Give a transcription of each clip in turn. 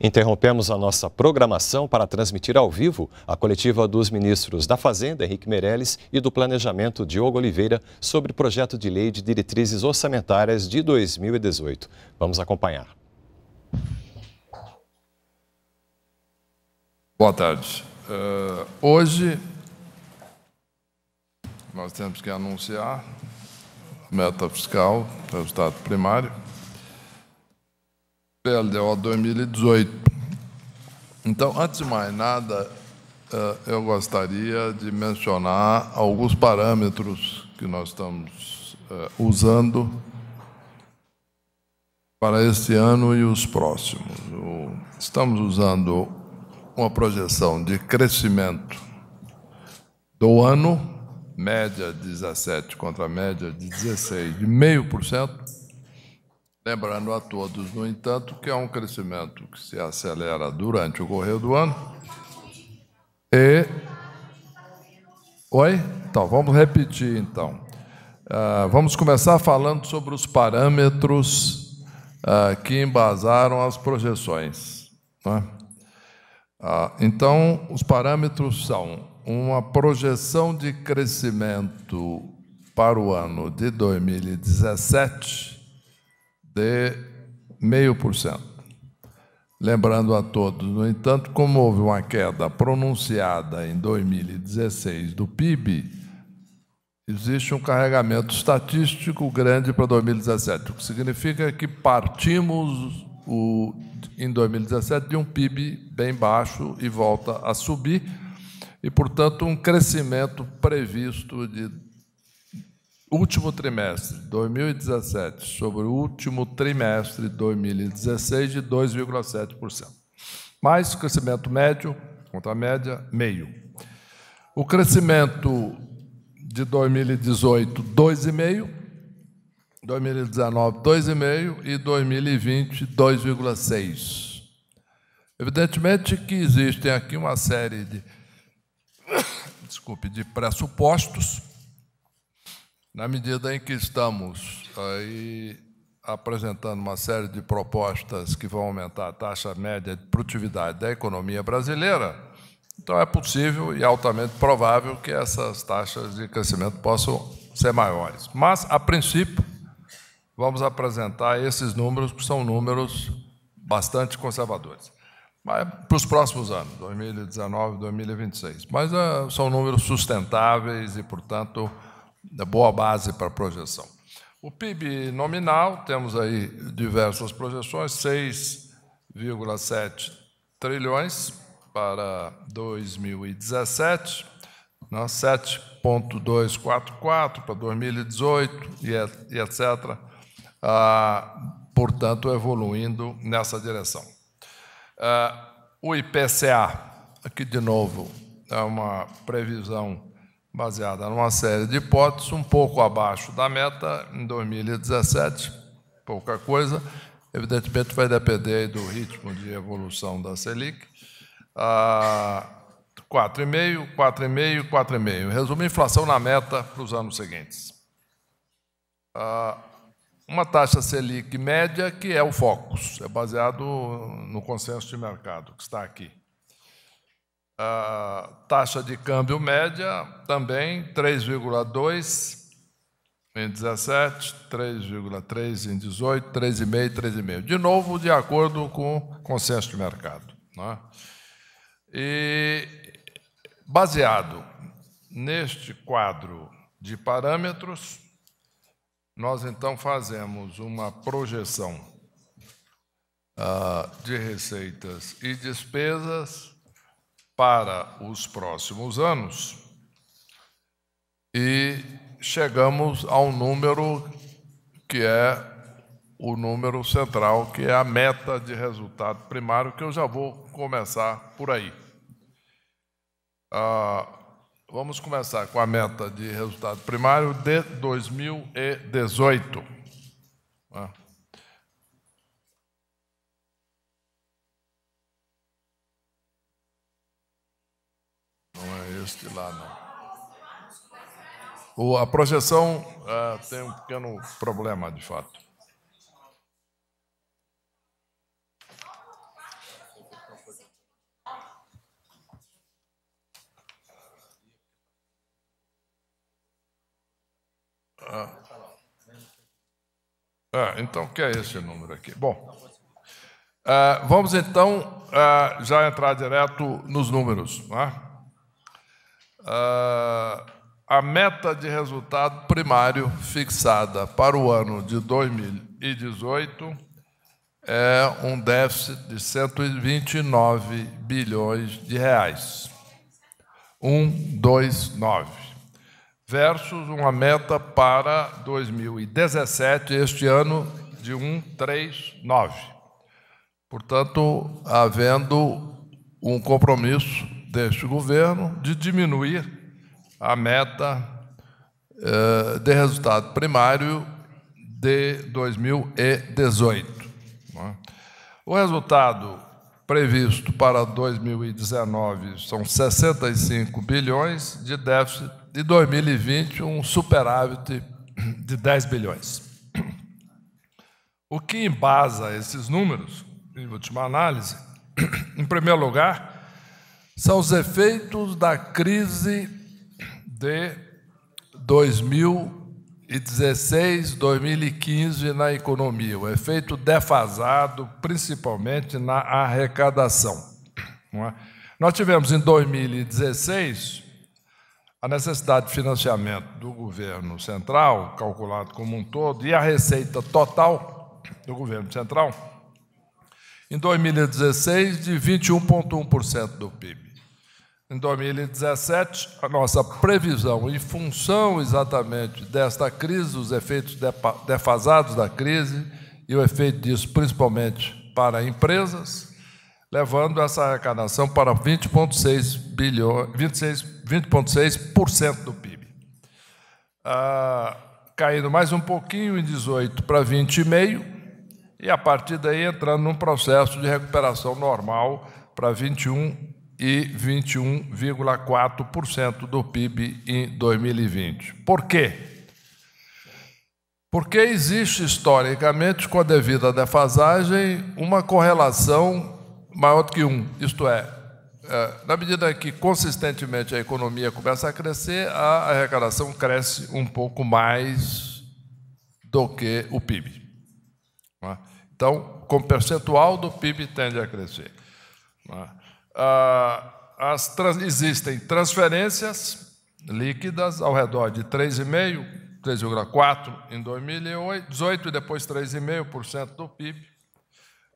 Interrompemos a nossa programação para transmitir ao vivo a coletiva dos ministros da Fazenda, Henrique Meirelles, e do Planejamento, Diogo Oliveira, sobre o projeto de lei de diretrizes orçamentárias de 2018. Vamos acompanhar. Boa tarde. Uh, hoje nós temos que anunciar a meta fiscal do Estado primário PLDO 2018. Então, antes de mais nada, eh, eu gostaria de mencionar alguns parâmetros que nós estamos eh, usando para este ano e os próximos. Estamos usando uma projeção de crescimento do ano, média 17 contra média de 16, de meio por cento Lembrando a todos, no entanto, que é um crescimento que se acelera durante o correr do ano. E. Oi? Então, vamos repetir então. Uh, vamos começar falando sobre os parâmetros uh, que embasaram as projeções. Né? Uh, então, os parâmetros são uma projeção de crescimento para o ano de 2017 de 0,5%. Lembrando a todos, no entanto, como houve uma queda pronunciada em 2016 do PIB, existe um carregamento estatístico grande para 2017, o que significa que partimos o, em 2017 de um PIB bem baixo e volta a subir, e, portanto, um crescimento previsto de último trimestre de 2017 sobre o último trimestre de 2016 de 2,7%. Mais crescimento médio contra a média, meio. O crescimento de 2018, 2,5%, 2019, 2,5% e 2020, 2,6%. Evidentemente que existem aqui uma série de, desculpe, de pressupostos na medida em que estamos aí apresentando uma série de propostas que vão aumentar a taxa média de produtividade da economia brasileira, então é possível e altamente provável que essas taxas de crescimento possam ser maiores. Mas, a princípio, vamos apresentar esses números, que são números bastante conservadores. Mas, para os próximos anos, 2019, 2026. Mas eh, são números sustentáveis e, portanto, boa base para projeção. O PIB nominal, temos aí diversas projeções, 6,7 trilhões para 2017, 7,244 né? para 2018 e, e etc. Ah, portanto, evoluindo nessa direção. Ah, o IPCA, aqui de novo, é uma previsão baseada numa série de hipóteses, um pouco abaixo da meta em 2017, pouca coisa. Evidentemente, vai depender do ritmo de evolução da Selic. Ah, 4,5, 4,5, 4,5. Resumo, inflação na meta para os anos seguintes. Ah, uma taxa Selic média, que é o Focus, é baseado no consenso de mercado, que está aqui. A taxa de câmbio média também 3,2 em 17, 3,3 em 18, 3,5, 3,5. De novo, de acordo com o consenso de mercado. Né? E baseado neste quadro de parâmetros, nós então fazemos uma projeção uh, de receitas e despesas para os próximos anos e chegamos a um número que é o número central, que é a meta de resultado primário, que eu já vou começar por aí. Ah, vamos começar com a meta de resultado primário de 2018. Ah. Não é este lá, não. O, a projeção é, tem um pequeno problema, de fato. Ah. Ah, então, que é esse número aqui? Bom, ah, vamos então já entrar direto nos números. Não é? Ah, a meta de resultado primário fixada para o ano de 2018 é um déficit de 129 bilhões de reais. 129 versus uma meta para 2017, este ano de 139. Portanto, havendo um compromisso deste governo de diminuir a meta eh, de resultado primário de 2018. Né? O resultado previsto para 2019 são 65 bilhões de déficit e 2020 um superávit de 10 bilhões. O que embasa esses números, em última análise, em primeiro lugar, são os efeitos da crise de 2016, 2015 na economia, o efeito defasado, principalmente na arrecadação. É? Nós tivemos em 2016 a necessidade de financiamento do governo central, calculado como um todo, e a receita total do governo central, em 2016, de 21,1% do PIB. Em 2017, a nossa previsão, em função exatamente desta crise, os efeitos defasados da crise e o efeito disso principalmente para empresas, levando essa arrecadação para 20,6% bilhões, do PIB. Ah, caindo mais um pouquinho em 18 para 20,5 e a partir daí entrando num processo de recuperação normal para 21 e 21,4% do PIB em 2020. Por quê? Porque existe historicamente, com a devida defasagem, uma correlação maior do que um, isto é, é, na medida que consistentemente a economia começa a crescer, a arrecadação cresce um pouco mais do que o PIB. É? Então, com percentual do PIB tende a crescer. É? ah, as trans, existem transferências líquidas ao redor de 3,5%, 3,4% em 2018 e depois 3,5% do PIB,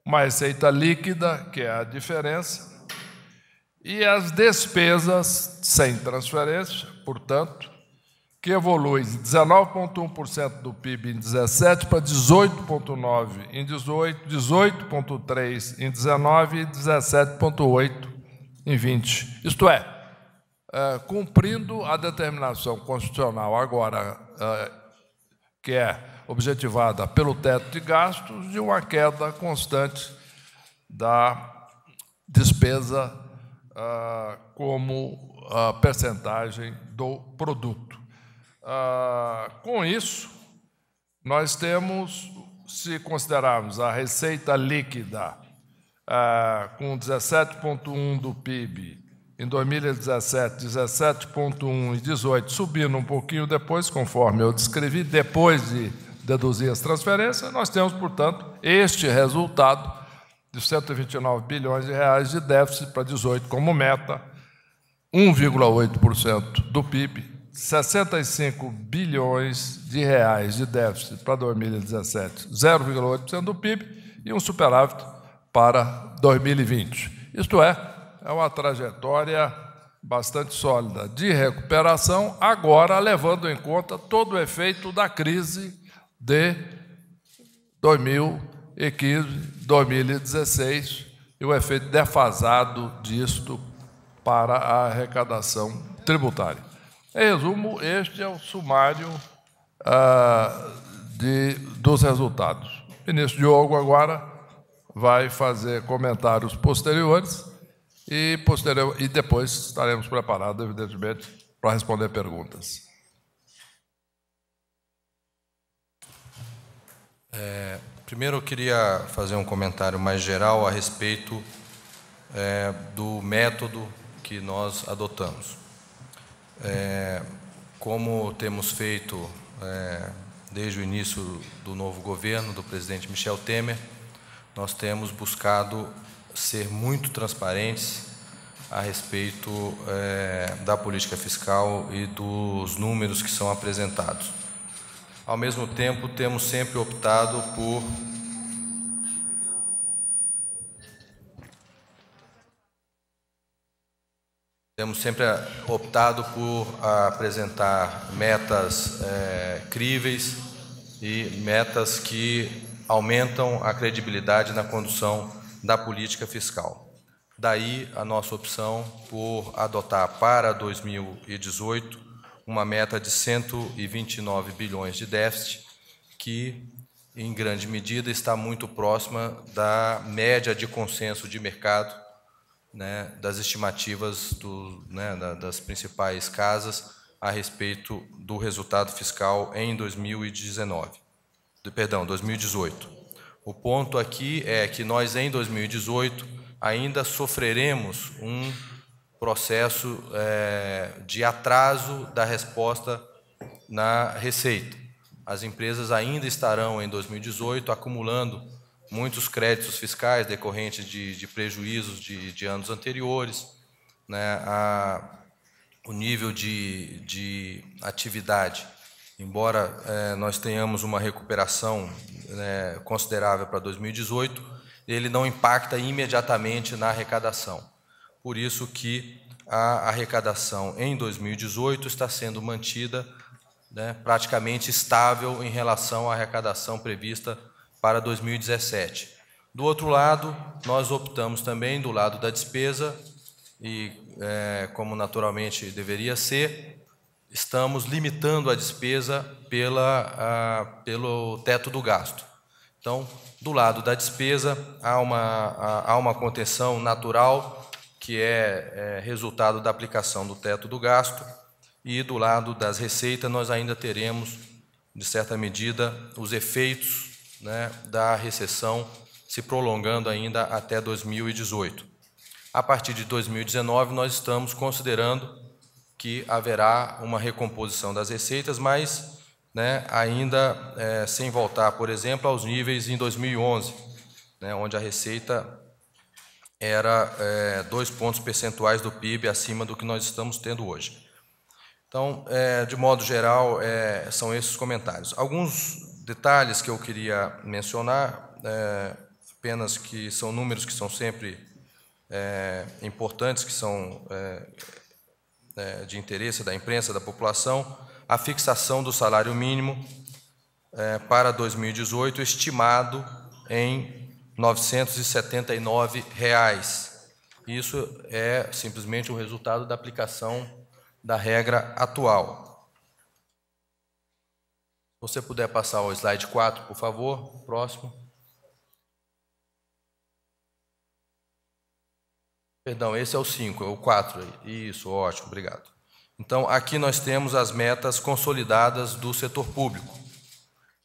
uma receita líquida, que é a diferença, e as despesas sem transferência, portanto, que evoluem de 19,1% do PIB em 17 para 18,9% em 18, 18,3% em 19 e 17,8% em 20. Isto é, é cumprindo a determinação constitucional agora, é, que é objetivada pelo teto de gastos, de uma queda constante da despesa eh, como a percentagem do produto. com isso, nós temos, se considerarmos a receita líquida ah, com 17,1% do PIB em 2017, 17,1% e 18, subindo um pouquinho depois, conforme eu descrevi, depois de deduzir as transferências, nós temos, portanto, este resultado de 129 bilhões de reais de déficit para 18 como meta, 1,8% do PIB, 65 bilhões de reais de déficit para 2017, 0,8% do PIB e um superávit para 2020. Isto é, é uma trajetória bastante sólida de recuperação, agora levando em conta todo o efeito da crise de 2015, 2016 e o efeito defasado disto para a arrecadação tributária. Em resumo, este é o sumário ah, de, dos resultados. Ministro Diogo, agora vai fazer comentários posteriores e, posterior, e depois estaremos preparados, evidentemente, para responder perguntas. É, primeiro, eu queria fazer um comentário mais geral a respeito é, do método que nós adotamos. É, como temos feito é, desde o início do novo governo, do presidente Michel Temer, nós temos buscado ser muito transparentes a respeito é, da política fiscal e dos números que são apresentados. Ao mesmo tempo, temos sempre optado por Temos sempre eh, optado por apresentar metas é, críveis e metas que aumentam a credibilidade na condução da política fiscal. Daí a nossa opção por adotar para 2018 uma meta de 129 bilhões de déficit, que em grande medida está muito próxima da média de consenso de mercado, né, das estimativas do, né, das principais casas a respeito do resultado fiscal em 2019 perdão, 2018. O ponto aqui é que nós em 2018 ainda sofreremos um processo é, de atraso da resposta na receita. As empresas ainda estarão em 2018 acumulando muitos créditos fiscais decorrentes de, de prejuízos de, de, anos anteriores, né, a, o nível de, de atividade Embora é, nós tenhamos uma recuperação né, considerável para 2018, ele não impacta imediatamente na arrecadação. Por isso que a arrecadação em 2018 está sendo mantida né, praticamente estável em relação à arrecadação prevista para 2017. Do outro lado, nós optamos também do lado da despesa, e é, como naturalmente deveria ser, estamos limitando a despesa pela, a, pelo teto do gasto. Então, do lado da despesa, há uma, há uma contenção natural, que é, é resultado da aplicação do teto do gasto, e do lado das receitas, nós ainda teremos, de certa medida, os efeitos né, da recessão se prolongando ainda até 2018. A partir de 2019, nós estamos considerando que haverá uma recomposição das receitas, mas né, ainda é, sem voltar, por exemplo, aos níveis em 2011, né, onde a receita era é, dois pontos percentuais do PIB acima do que nós estamos tendo hoje. Então, é, de modo geral, é, são esses comentários. Alguns detalhes que eu queria mencionar, é, apenas que são números que são sempre é, importantes, que são é, de interesse da imprensa, da população, a fixação do salário mínimo é, para 2018 estimado em R$ 979. Reais. Isso é simplesmente o resultado da aplicação da regra atual. Se você puder passar ao slide 4, por favor, próximo. Perdão, esse é o 5, é o 4. Isso, ótimo, obrigado. Então, aqui nós temos as metas consolidadas do setor público.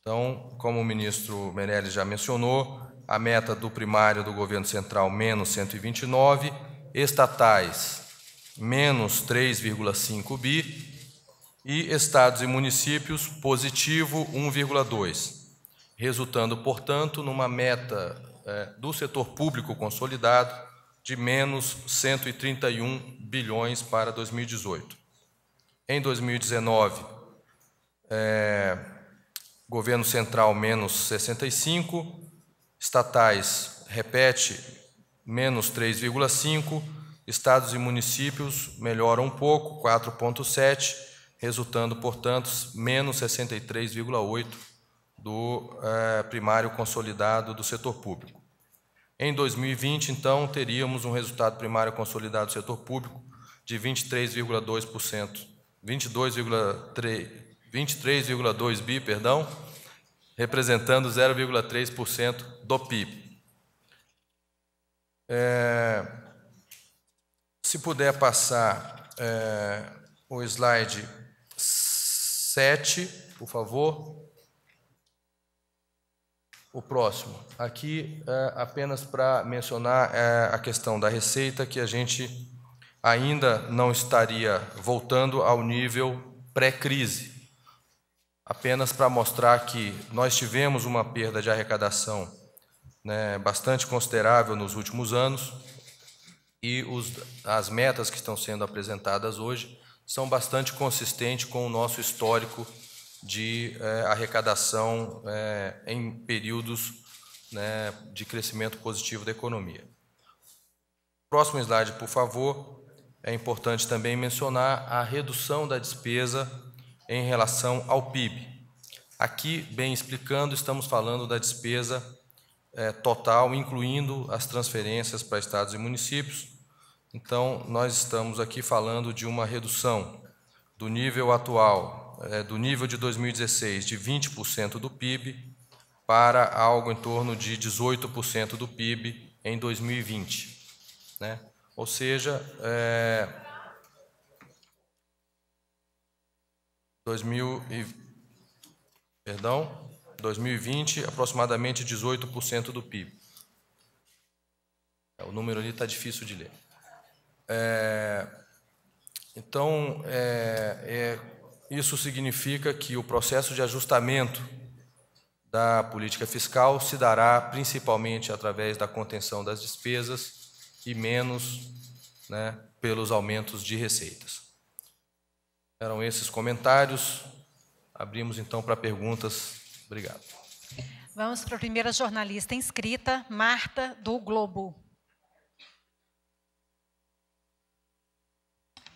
Então, como o ministro Meirelles já mencionou, a meta do primário do governo central, menos 129, estatais, menos 3,5 bi, e estados e municípios, positivo 1,2, resultando, portanto, numa meta é, do setor público consolidado de menos 131 bilhões para 2018. Em 2019, é, governo central menos 65, estatais, repete, menos 3,5, estados e municípios melhoram um pouco, 4,7, resultando, portanto, menos 63,8 do é, primário consolidado do setor público. Em 2020, então, teríamos um resultado primário consolidado do setor público de 23,2%, 22,3 23,2 bi, perdão, representando 0,3% do PIB. É, se puder passar é, o slide 7, por favor o próximo. Aqui, é, apenas para mencionar é, a questão da receita, que a gente ainda não estaria voltando ao nível pré-crise. Apenas para mostrar que nós tivemos uma perda de arrecadação né, bastante considerável nos últimos anos e os, as metas que estão sendo apresentadas hoje são bastante consistentes com o nosso histórico de é, arrecadação é, em períodos né, de crescimento positivo da economia. Próximo slide, por favor. É importante também mencionar a redução da despesa em relação ao PIB. Aqui, bem explicando, estamos falando da despesa é, total, incluindo as transferências para estados e municípios. Então, nós estamos aqui falando de uma redução do nível atual é, do nível de 2016 de 20% do PIB para algo em torno de 18% do PIB em 2020. Né? Ou seja, é, 2000 e, perdão, 2020 aproximadamente 18% do PIB. É, o número ali está difícil de ler. É, então, é, é isso significa que o processo de ajustamento da política fiscal se dará principalmente através da contenção das despesas e menos né, pelos aumentos de receitas. Eram esses comentários. Abrimos então para perguntas. Obrigado. Vamos para a primeira jornalista inscrita, Marta do Globo.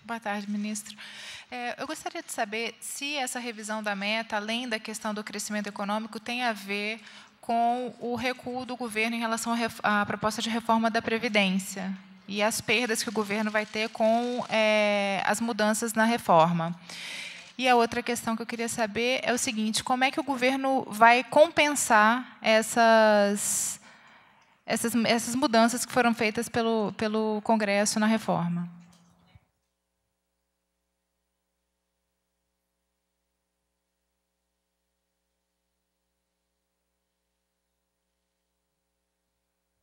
Boa tarde, ministro. É, eu gostaria de saber se essa revisão da meta, além da questão do crescimento econômico, tem a ver com o recuo do governo em relação à proposta de reforma da Previdência e as perdas que o governo vai ter com é, as mudanças na reforma. E a outra questão que eu queria saber é o seguinte: como é que o governo vai compensar essas, essas, essas mudanças que foram feitas pelo, pelo Congresso na reforma?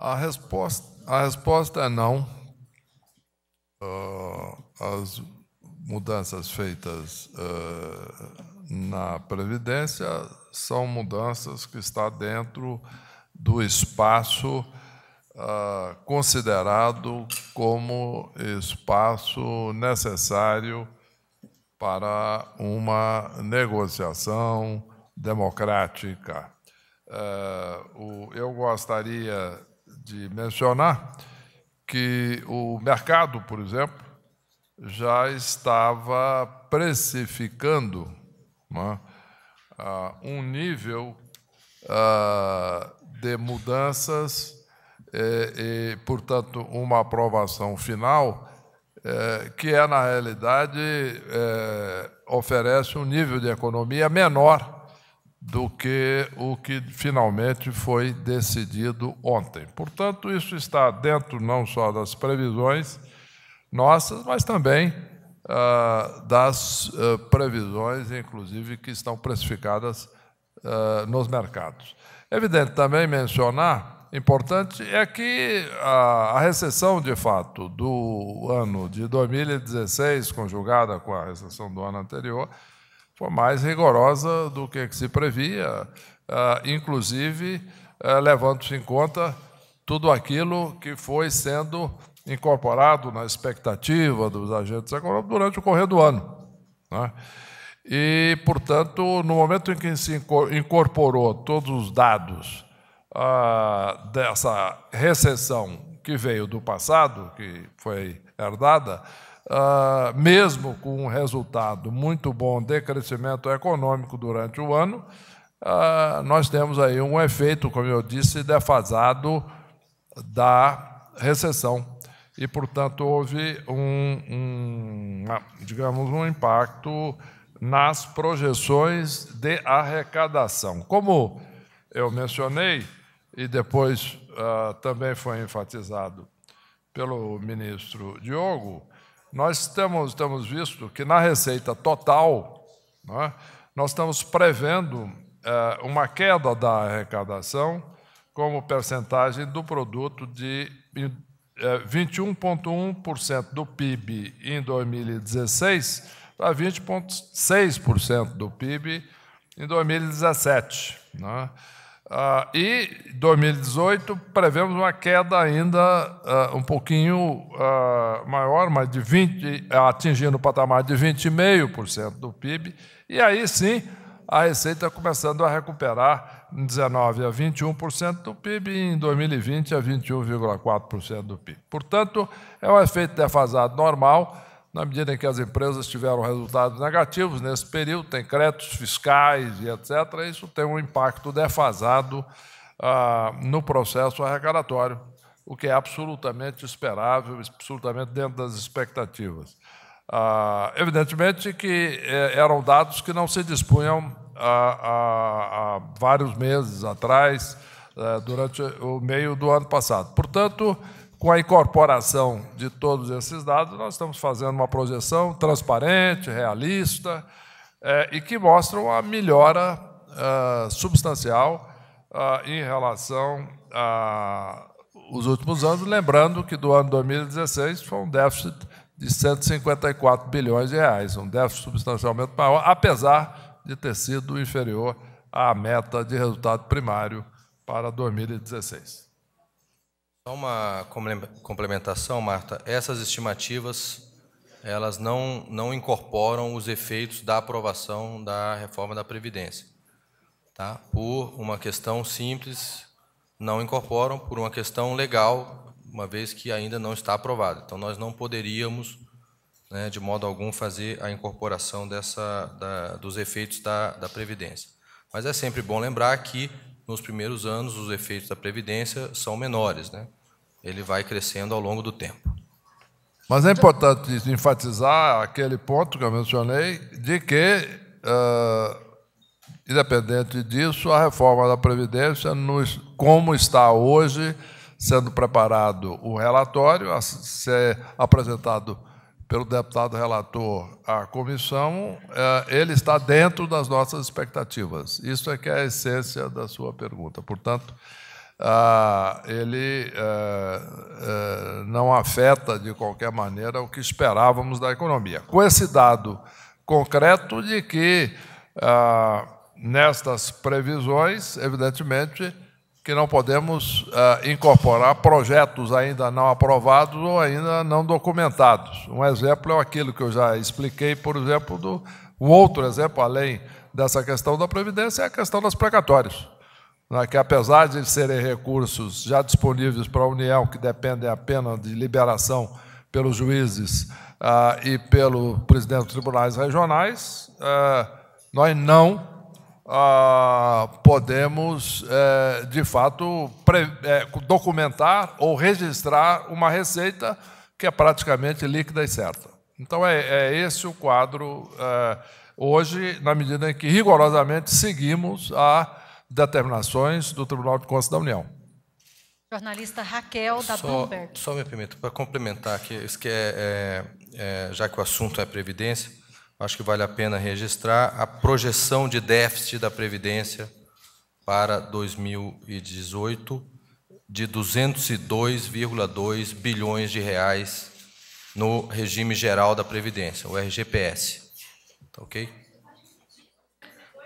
A resposta, a resposta é não. Uh, as mudanças feitas uh, na Previdência são mudanças que estão dentro do espaço uh, considerado como espaço necessário para uma negociação democrática. Uh, o, eu gostaria de mencionar que o mercado, por exemplo, já estava precificando né, ah, um nível ah, de mudanças eh, e, portanto, uma aprovação final eh, que é, na realidade, eh, oferece um nível de economia menor do que o que finalmente foi decidido ontem. Portanto, isso está dentro não só das previsões nossas, mas também ah, das ah, previsões, inclusive, que estão precificadas ah, nos mercados. Evidente também mencionar, importante, é que a, a recessão, de fato, do ano de 2016, conjugada com a recessão do ano anterior, foi mais rigorosa do que, se previa, ah, inclusive eh, levando-se em conta tudo aquilo que foi sendo incorporado na expectativa dos agentes econômicos durante o correr do ano. Né? E, portanto, no momento em que se incorporou todos os dados ah, dessa recessão que veio do passado, que foi herdada, ah, mesmo com um resultado muito bom de crescimento econômico durante o ano, ah, nós temos aí um efeito, como eu disse, defasado da recessão. E, portanto, houve um, um digamos, um impacto nas projeções de arrecadação. Como eu mencionei, e depois ah, também foi enfatizado pelo ministro Diogo, nós temos, temos visto que na receita total, né, nós estamos prevendo é, uma queda da arrecadação como percentagem do produto de é, 21,1% eh, do PIB em 2016 para 20,6% do PIB em 2017. Uh, e 2018 prevemos uma queda ainda ah, um pouquinho ah, maior, mas de 20, atingindo o patamar de 20,5% do PIB. E aí sim a receita começando a recuperar em 19 a 21% do PIB e em 2020 a 21,4% do PIB. Portanto, é um efeito defasado normal na medida em que as empresas tiveram resultados negativos nesse período, tem créditos fiscais e etc., isso tem um impacto defasado ah, no processo arrecadatório, o que é absolutamente esperável, absolutamente dentro das expectativas. Ah, evidentemente que eh, eram dados que não se dispunham ah, ah, há, vários meses atrás, eh, durante o meio do ano passado. Portanto, com a incorporação de todos esses dados, nós estamos fazendo uma projeção transparente, realista, é, e que mostra uma melhora é, substancial é, em relação aos últimos anos. Lembrando que do ano 2016 foi um déficit de 154 bilhões de reais, um déficit substancialmente maior, apesar de ter sido inferior à meta de resultado primário para 2016. Só uma complementação, Marta. Essas estimativas elas não, não incorporam os efeitos da aprovação da reforma da Previdência. Tá? Por uma questão simples, não incorporam, por uma questão legal, uma vez que ainda não está aprovada. Então, nós não poderíamos, né, de modo algum, fazer a incorporação dessa, da, dos efeitos da, da Previdência. Mas é sempre bom lembrar que, nos primeiros anos, os efeitos da Previdência são menores. Né? ele vai crescendo ao longo do tempo. Mas é importante enfatizar aquele ponto que eu mencionei, de que, uh, independente disso, a reforma da Previdência, nos, como está hoje, sendo preparado o relatório, a ser apresentado pelo deputado relator à comissão, eh, ele está dentro das nossas expectativas. Isso é que é a essência da sua pergunta. Portanto, ah, ele eh, eh, não afeta de qualquer maneira o que esperávamos da economia. Com esse dado concreto de que ah, nestas previsões, evidentemente, que não podemos ah, incorporar projetos ainda não aprovados ou ainda não documentados. Um exemplo é aquilo que eu já expliquei, por exemplo, do um outro exemplo além dessa questão da previdência é a questão das precatórias. É que apesar de serem recursos já disponíveis para a União, que dependem apenas de liberação pelos juízes ah, e pelo presidente dos tribunais regionais, ah, nós não ah, podemos, eh, de fato, eh, documentar ou registrar uma receita que é praticamente líquida e certa. Então, é, é esse o quadro eh, hoje, na medida em que rigorosamente seguimos a determinações do Tribunal de Contas da União. Jornalista Raquel da só, Bloomberg. Só me permito, para complementar aqui, isso que é, é, é, já que o assunto é Previdência, acho que vale a pena registrar a projeção de déficit da Previdência para 2018 de 202,2 bilhões de reais no regime geral da Previdência, o RGPS. Tá ok?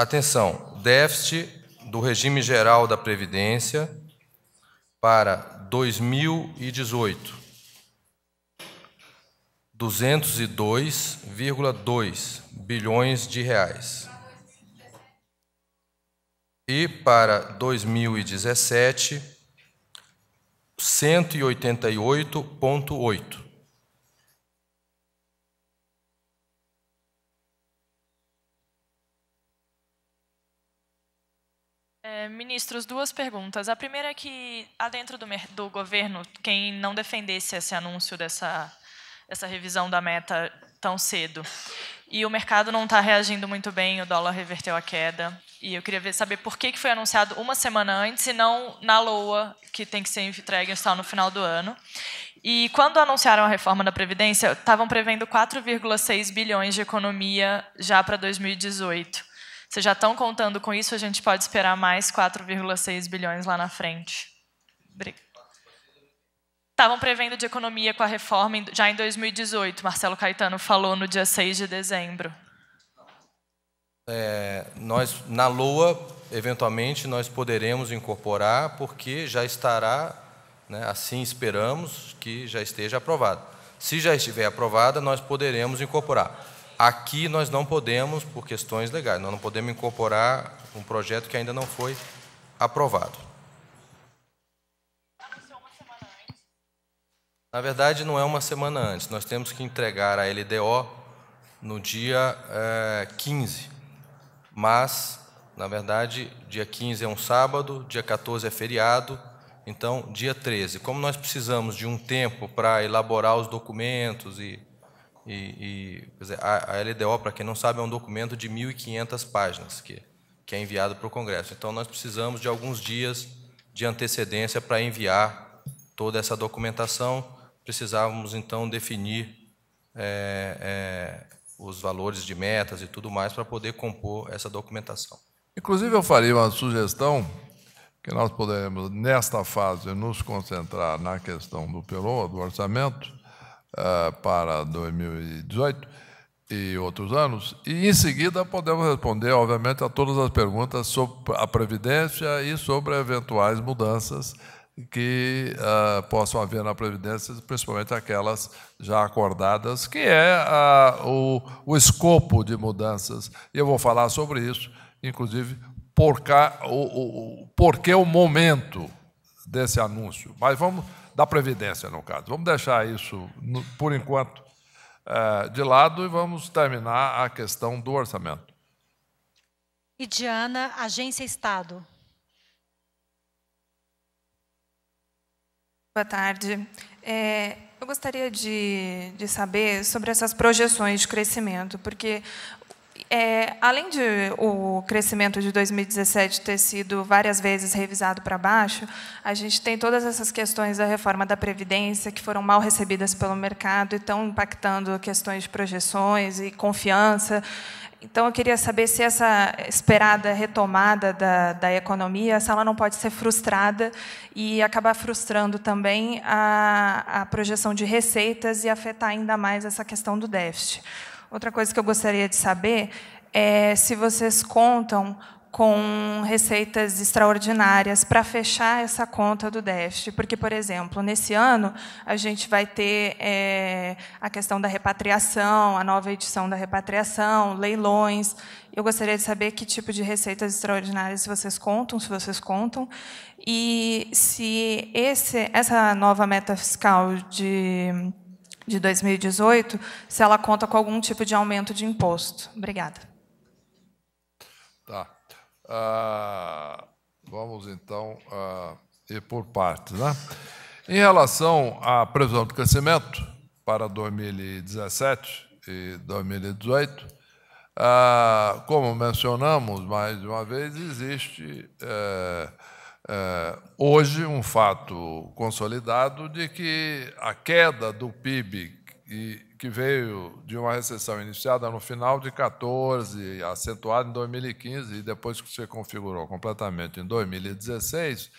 Atenção, déficit do regime geral da Previdência para 2018. 202,2 bilhões de reais. E para 2017, 188,8 ministros, duas perguntas. A primeira é que, dentro do, do governo, quem não defendesse esse anúncio dessa, dessa revisão da meta tão cedo, e o mercado não está reagindo muito bem, o dólar reverteu a queda, e eu queria saber por que, que foi anunciado uma semana antes e não na LOA, que tem que ser entregue só no final do ano. E quando anunciaram a reforma da Previdência, estavam prevendo 4,6 bilhões de economia já para 2018. Vocês já estão contando com isso, a gente pode esperar mais 4,6 bilhões lá na frente. Obrigada. Estavam prevendo de economia com a reforma já em 2018, Marcelo Caetano falou no dia 6 de dezembro. É, nós, na LOA, eventualmente, nós poderemos incorporar, porque já estará, né, assim esperamos, que já esteja aprovado. Se já estiver aprovada, nós poderemos incorporar. Aqui nós não podemos, por questões legais, nós não podemos incorporar um projeto que ainda não foi aprovado. Na verdade, não é uma semana antes, nós temos que entregar a LDO no dia é, eh, 15. Mas, na verdade, dia 15 é um sábado, dia 14 é feriado, então, dia 13. Como nós precisamos de um tempo para elaborar os documentos e e, e dizer, a, a LDO, para quem não sabe, é um documento de 1.500 páginas que, que é enviado para o Congresso. Então, nós precisamos de alguns dias de antecedência para enviar toda essa documentação. Precisávamos, então, definir é, é, os valores de metas e tudo mais para poder compor essa documentação. Inclusive, eu faria uma sugestão que nós podemos, nesta fase, nos concentrar na questão do PELOA, do orçamento, ah, para 2018 e outros anos. E, em seguida, podemos responder, obviamente, a todas as perguntas sobre a Previdência e sobre eventuais mudanças que uh, possam haver na Previdência, principalmente aquelas já acordadas, que é ah, o, o escopo de mudanças. E eu vou falar sobre isso, inclusive, por cá, o, o, porque o momento desse anúncio. Mas vamos da Previdência, no caso. Vamos deixar isso, por enquanto, é, de lado e vamos terminar a questão do orçamento. E Diana, Agência Estado. Boa tarde. É, eu gostaria de, de saber sobre essas projeções de crescimento, porque é, além de o crescimento de 2017 ter sido várias vezes revisado para baixo, a gente tem todas essas questões da reforma da Previdência que foram mal recebidas pelo mercado e estão impactando questões de projeções e confiança. Então, eu queria saber se essa esperada retomada da, da economia, se ela não pode ser frustrada e acabar frustrando também a, a projeção de receitas e afetar ainda mais essa questão do déficit. Outra coisa que eu gostaria de saber é se vocês contam com receitas extraordinárias para fechar essa conta do déficit. Porque, por exemplo, nesse ano, a gente vai ter é, a questão da repatriação, a nova edição da repatriação, leilões. Eu gostaria de saber que tipo de receitas extraordinárias vocês contam, se vocês contam, e se esse, essa nova meta fiscal de de 2018, se ela conta com algum tipo de aumento de imposto. Obrigada. Tá. Ah, vamos, então, ah, ir por partes. Né? Em relação à previsão de crescimento para 2017 e 2018, ah, como mencionamos mais uma vez, existe. Eh, é, hoje um fato consolidado de que a queda do PIB que veio de uma recessão iniciada no final de 14, acentuada em 2015 e depois que se configurou completamente em 2016,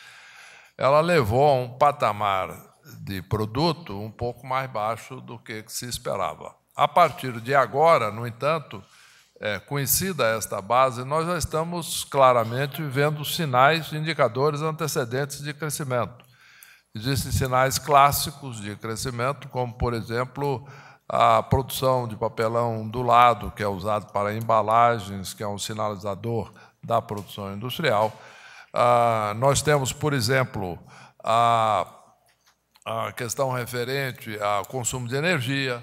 ela levou a um patamar de produto um pouco mais baixo do que se esperava. A partir de agora, no entanto, é, conhecida esta base, nós já estamos claramente vendo sinais, indicadores antecedentes de crescimento. Existem sinais clássicos de crescimento, como, por exemplo, a produção de papelão do lado, que é usado para embalagens, que é um sinalizador da produção industrial. Ah, nós temos, por exemplo, a, a questão referente ao consumo de energia,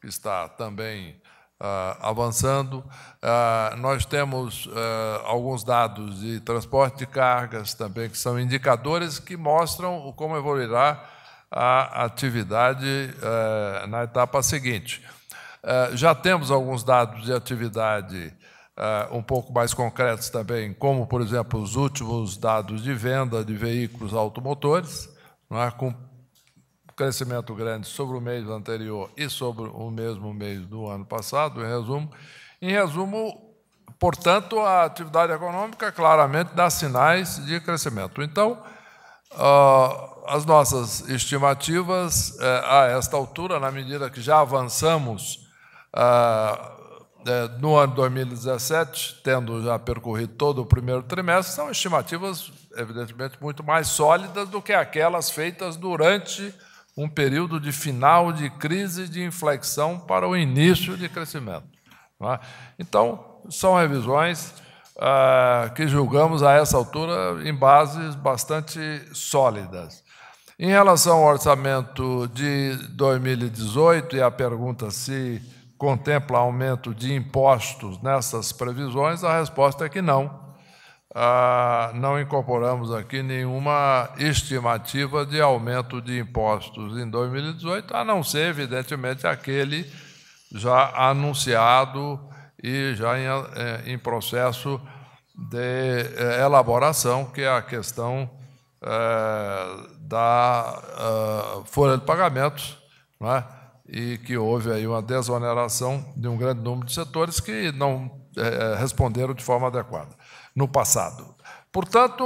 que está também ah, avançando. Ah, nós temos ah, alguns dados de transporte de cargas também, que são indicadores que mostram como evoluirá a atividade na etapa seguinte. já temos alguns dados de atividade um pouco mais concretos também, como, por exemplo, os últimos dados de venda de veículos automotores, é? com crescimento grande sobre o mês anterior e sobre o mesmo mês do ano passado, em resumo. Em resumo, portanto, a atividade econômica claramente dá sinais de crescimento. Então, uh, as nossas estimativas, uh, a esta altura, na medida que já avançamos uh, no ano 2017, tendo já percorrido todo o primeiro trimestre, são estimativas, evidentemente, muito mais sólidas do que aquelas feitas durante um período de final de crise de inflexão para o início de crescimento. É? Então, são revisões ah, que julgamos a essa altura em bases bastante sólidas. Em relação ao orçamento de 2018 e a pergunta se contempla aumento de impostos nessas previsões, a resposta é que não ah, não incorporamos aqui nenhuma estimativa de aumento de impostos em 2018, a não ser, evidentemente, aquele já anunciado e já em, eh, em processo de eh, elaboração, que é a questão é, da ah, folha de pagamentos, é? e que houve aí uma desoneração de um grande número de setores que não é, responderam de forma adequada no passado. Portanto,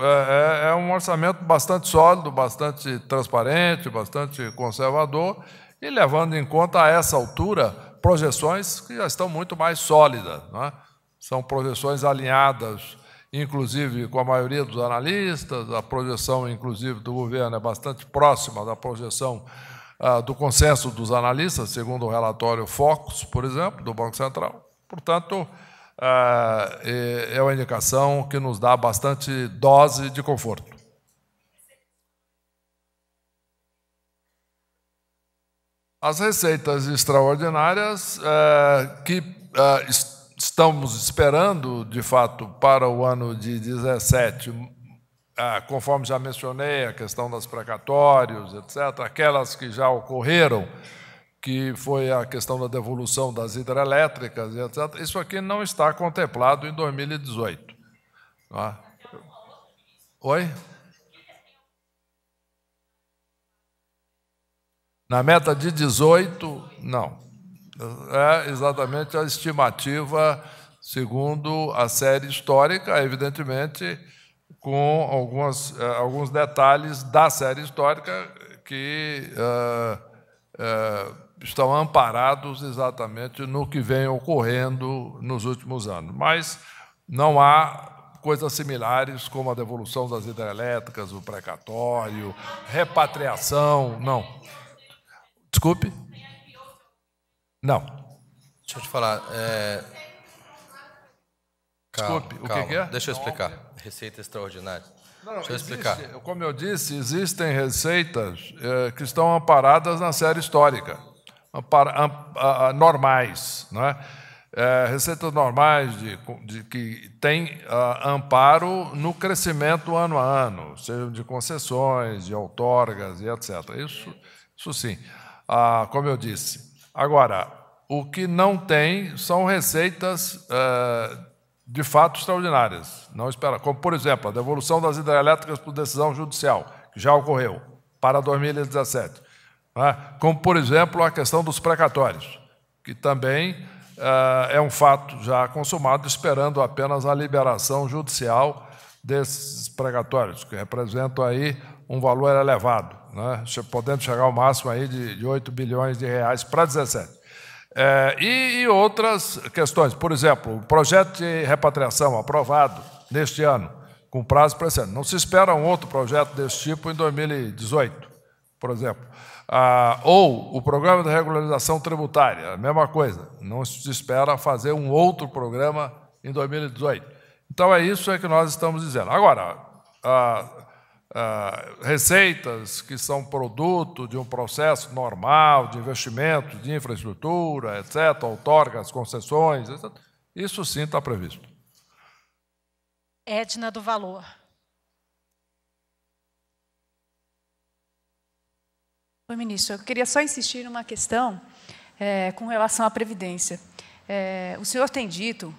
é, é, é um orçamento bastante sólido, bastante transparente, bastante conservador e levando em conta, a essa altura, projeções que já estão muito mais sólidas. É? São projeções alinhadas, inclusive, com a maioria dos analistas, a projeção, inclusive, do governo é bastante próxima da projeção ah, do consenso dos analistas, segundo o relatório Focus, por exemplo, do Banco Central. Portanto, ah, é, é uma indicação que nos dá bastante dose de conforto. As receitas extraordinárias é, que é, estamos esperando, de fato, para o ano de 17, é, ah, conforme já mencionei, a questão das precatórios, etc., aquelas que já ocorreram, que foi a questão da devolução das hidrelétricas, etc. Isso aqui não está contemplado em 2018. Tá? Oi? Na meta de 18, não. É exatamente a estimativa segundo a série histórica, evidentemente, com algumas, é, alguns detalhes da série histórica que. Uh, uh, estão amparados exatamente no que vem ocorrendo nos últimos anos. Mas não há coisas similares como a devolução das hidrelétricas, o precatório, repatriação, não. Desculpe? Não. Deixa eu te falar. É... Calma, Desculpe, o que, que, é? Deixa eu explicar. Receita extraordinária. Não, não, Deixa eu existe, explicar. Como eu disse, existem receitas é, que estão amparadas na série histórica normais, né? É, receitas normais de, de que tem amparo no crescimento ano a ano, seja de concessões, de outorgas e etc. Isso, isso sim, ah, como eu disse. Agora, o que não tem são receitas é, de fato extraordinárias. Não espera, como por exemplo a devolução das hidrelétricas por decisão judicial, que já ocorreu para 2017 é? como, por exemplo, a questão dos precatórios, que também eh, é um fato já consumado, esperando apenas a liberação judicial desses precatórios, que representam aí um valor elevado, né? podendo chegar ao máximo aí de, de 8 bilhões de reais para 17. É, eh, e, e, outras questões. Por exemplo, o projeto de repatriação aprovado neste ano, com prazo para esse ano. Não se espera um outro projeto desse tipo em 2018, por exemplo. Ah, ou o programa de regularização tributária, a mesma coisa. Não se espera fazer um outro programa em 2018. Então, é isso é que nós estamos dizendo. Agora, ah, ah, receitas que são produto de um processo normal de investimento, de infraestrutura, etc., outorgas, concessões, etc., isso sim está previsto. Edna do Valor. Oi, ministro. Eu queria só insistir numa questão é, com relação à Previdência. É, o senhor tem dito,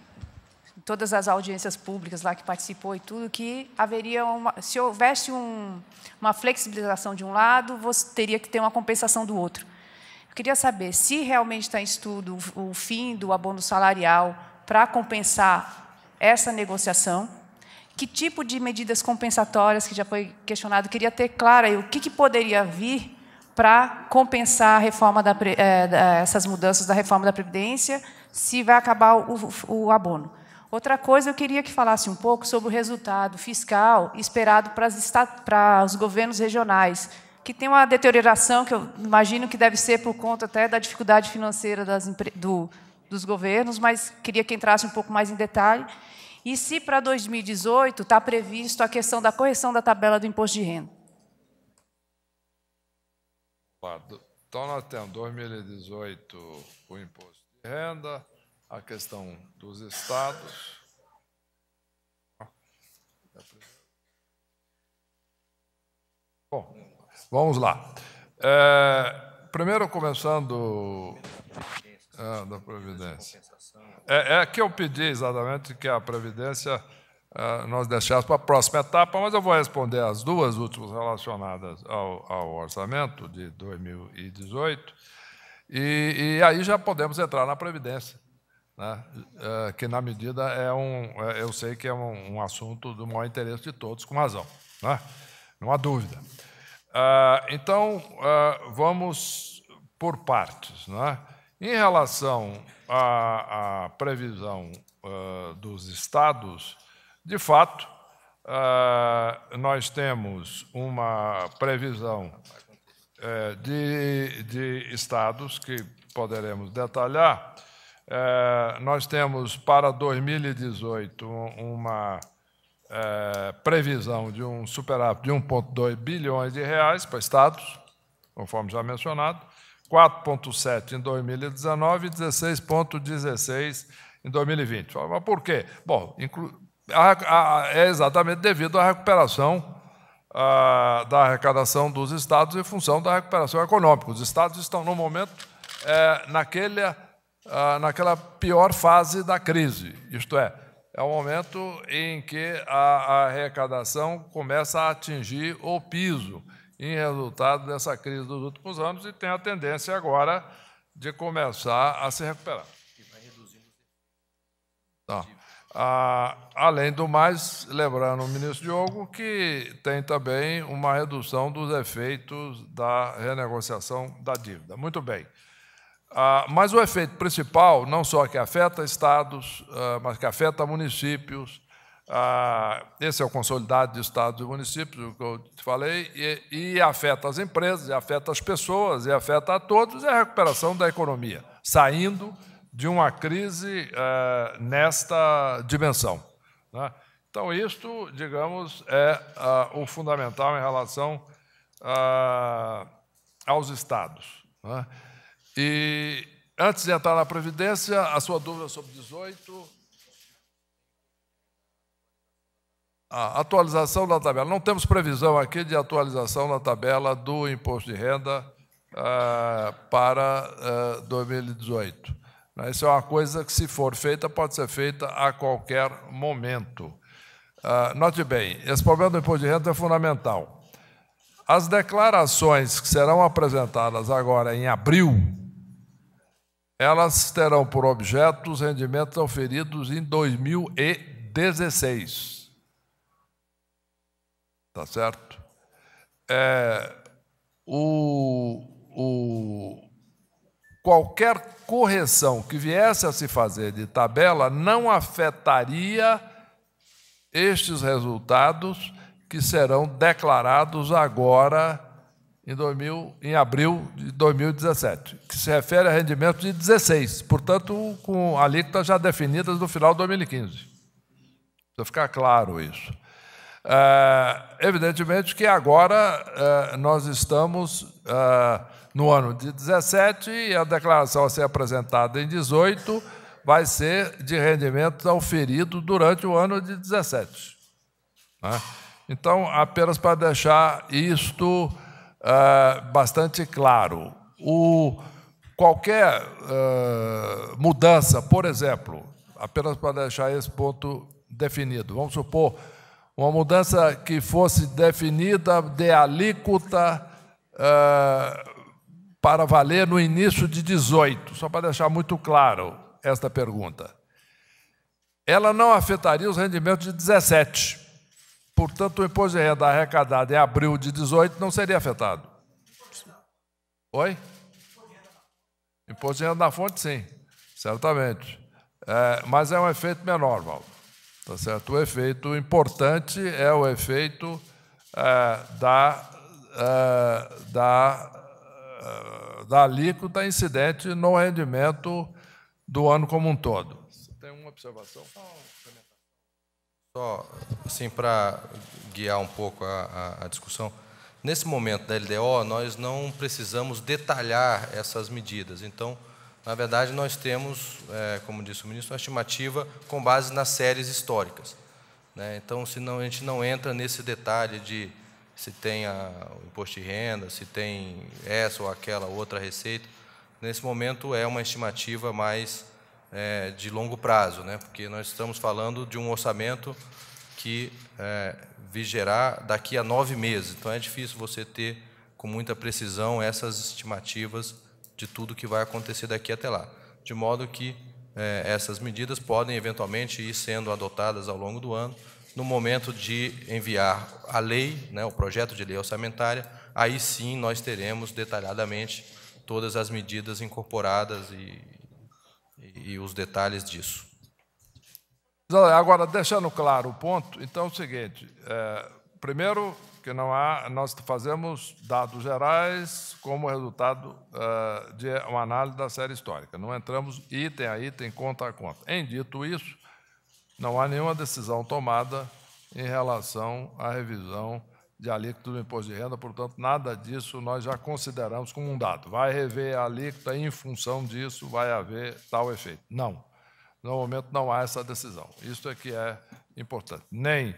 em todas as audiências públicas lá que participou e tudo, que haveria uma, se houvesse um, uma flexibilização de um lado, você teria que ter uma compensação do outro. Eu queria saber se realmente está em estudo o fim do abono salarial para compensar essa negociação, que tipo de medidas compensatórias, que já foi questionado, queria ter claro aí o que, que poderia vir para compensar eh, da, essas mudanças da reforma da Previdência, se vai acabar o, o, abono. Outra coisa, eu queria que falasse um pouco sobre o resultado fiscal esperado para, para os governos regionais, que tem uma deterioração que eu imagino que deve ser por conta até da dificuldade financeira das, do, dos governos, mas queria que entrasse um pouco mais em detalhe. E se para 2018 está previsto a questão da correção da tabela do imposto de renda? Então, nós temos 2018 o imposto de renda, a questão dos estados. Bom, vamos lá. É, primeiro, começando é, da Previdência. É, é que eu pedi exatamente que a Previdência ah, nós deixarmos para a próxima etapa, mas eu vou responder as duas últimas relacionadas ao, ao orçamento de 2018. E, e, aí já podemos entrar na Previdência, né? Ah, que, na medida, é um, é, eu sei que é um, um assunto do maior interesse de todos, com razão, né? não há dúvida. Ah, então, vamos por partes. Né? Em relação à, à previsão dos estados, de fato, ah, nós temos uma previsão eh, de, de estados que poderemos detalhar. Eh, nós temos para 2018 uma eh, previsão de um superávit de 1,2 bilhões de reais para estados, conforme já mencionado, 4,7 em 2019 e 16,16 16 em 2020. Mas por quê? Bom, a, a, é exatamente devido à recuperação a, da arrecadação dos estados em função da recuperação econômica. Os estados estão, no momento, é, naquele, naquela pior fase da crise, isto é, é o momento em que a arrecadação começa a atingir o piso em resultado dessa crise dos últimos anos e tem a tendência agora de começar a se recuperar. E vai reduzindo. Tá. Ah, além do mais, lembrando o ministro Diogo que tem também uma redução dos efeitos da renegociação da dívida. Muito bem. Ah, mas o efeito principal, não só que afeta estados, ah, mas que afeta municípios, ah, esse é o consolidado de estados e municípios, o que eu te falei, e, e afeta as empresas, e afeta as pessoas, e afeta a todos, é a recuperação da economia, saindo de uma crise eh, nesta dimensão. Né? Então, isto, digamos, é uh, o fundamental em relação uh, aos Estados. Né? E antes de entrar na Previdência, a sua dúvida sobre 18. a atualização da tabela. Não temos previsão aqui de atualização da tabela do imposto de renda para ah, 2018. Né? Isso é uma coisa que, se for feita, pode ser feita a qualquer momento. Ah, note bem, esse problema do imposto de renda é fundamental. As declarações que serão apresentadas agora em abril, elas terão por objeto os rendimentos oferidos em 2016. Tá certo? É, o, o, qualquer correção que viesse a se fazer de tabela não afetaria estes resultados que serão declarados agora em, 2000, em abril de 2017, que se refere a rendimentos de 16, portanto, com alíquotas já definidas no final de 2015. Para ficar claro isso. É, evidentemente que agora é, nós estamos é, no ano de 17 e a declaração a ser apresentada em 18 vai ser de rendimento auferido durante o ano de 17. Né? Então, apenas para deixar isto uh, bastante claro, o, qualquer uh, mudança, por exemplo, apenas para deixar esse ponto definido, vamos supor uma mudança que fosse definida de alíquota uh, para valer no início de 18, só para deixar muito claro esta pergunta. Ela não afetaria os rendimentos de 17. Portanto, o imposto de renda arrecadado em abril de 18 não seria afetado. Oi? Imposto de renda na fonte, sim, certamente. É, mas é um efeito menor, Val. Tá certo? O efeito importante é o efeito é, da, é, da ah, da alíquota incidente no rendimento do ano como um todo. Você tem uma observação? Só, assim, para guiar um pouco a, a, a discussão, nesse momento da LDO, nós não precisamos detalhar essas medidas. Então, na verdade, nós temos, é, como disse o ministro, uma estimativa com base nas séries históricas. Né? Então, se não, a gente não entra nesse detalhe de se tem a, o imposto de renda, se tem essa ou aquela outra receita. Nesse momento é uma estimativa mais é, de longo prazo, né? porque nós estamos falando de um orçamento que é, vigerá daqui a nove meses. Então é difícil você ter com muita precisão essas estimativas de tudo que vai acontecer daqui até lá. De modo que é, essas medidas podem eventualmente ir sendo adotadas ao longo do ano no momento de enviar a lei, né, o projeto de lei orçamentária, aí sim nós teremos detalhadamente todas as medidas incorporadas e, e, os detalhes disso. Agora, deixando claro o ponto, então é o seguinte: é, primeiro, que não há, nós fazemos dados gerais como resultado é, de uma análise da série histórica, não entramos item a item, conta a conta. Em dito isso, não há nenhuma decisão tomada em relação à revisão de alíquota do imposto de renda, portanto, nada disso nós já consideramos como um dado. Vai rever a alíquota e, em função disso, vai haver tal efeito. Não. No momento, não há essa decisão. Isso é que é importante. Nem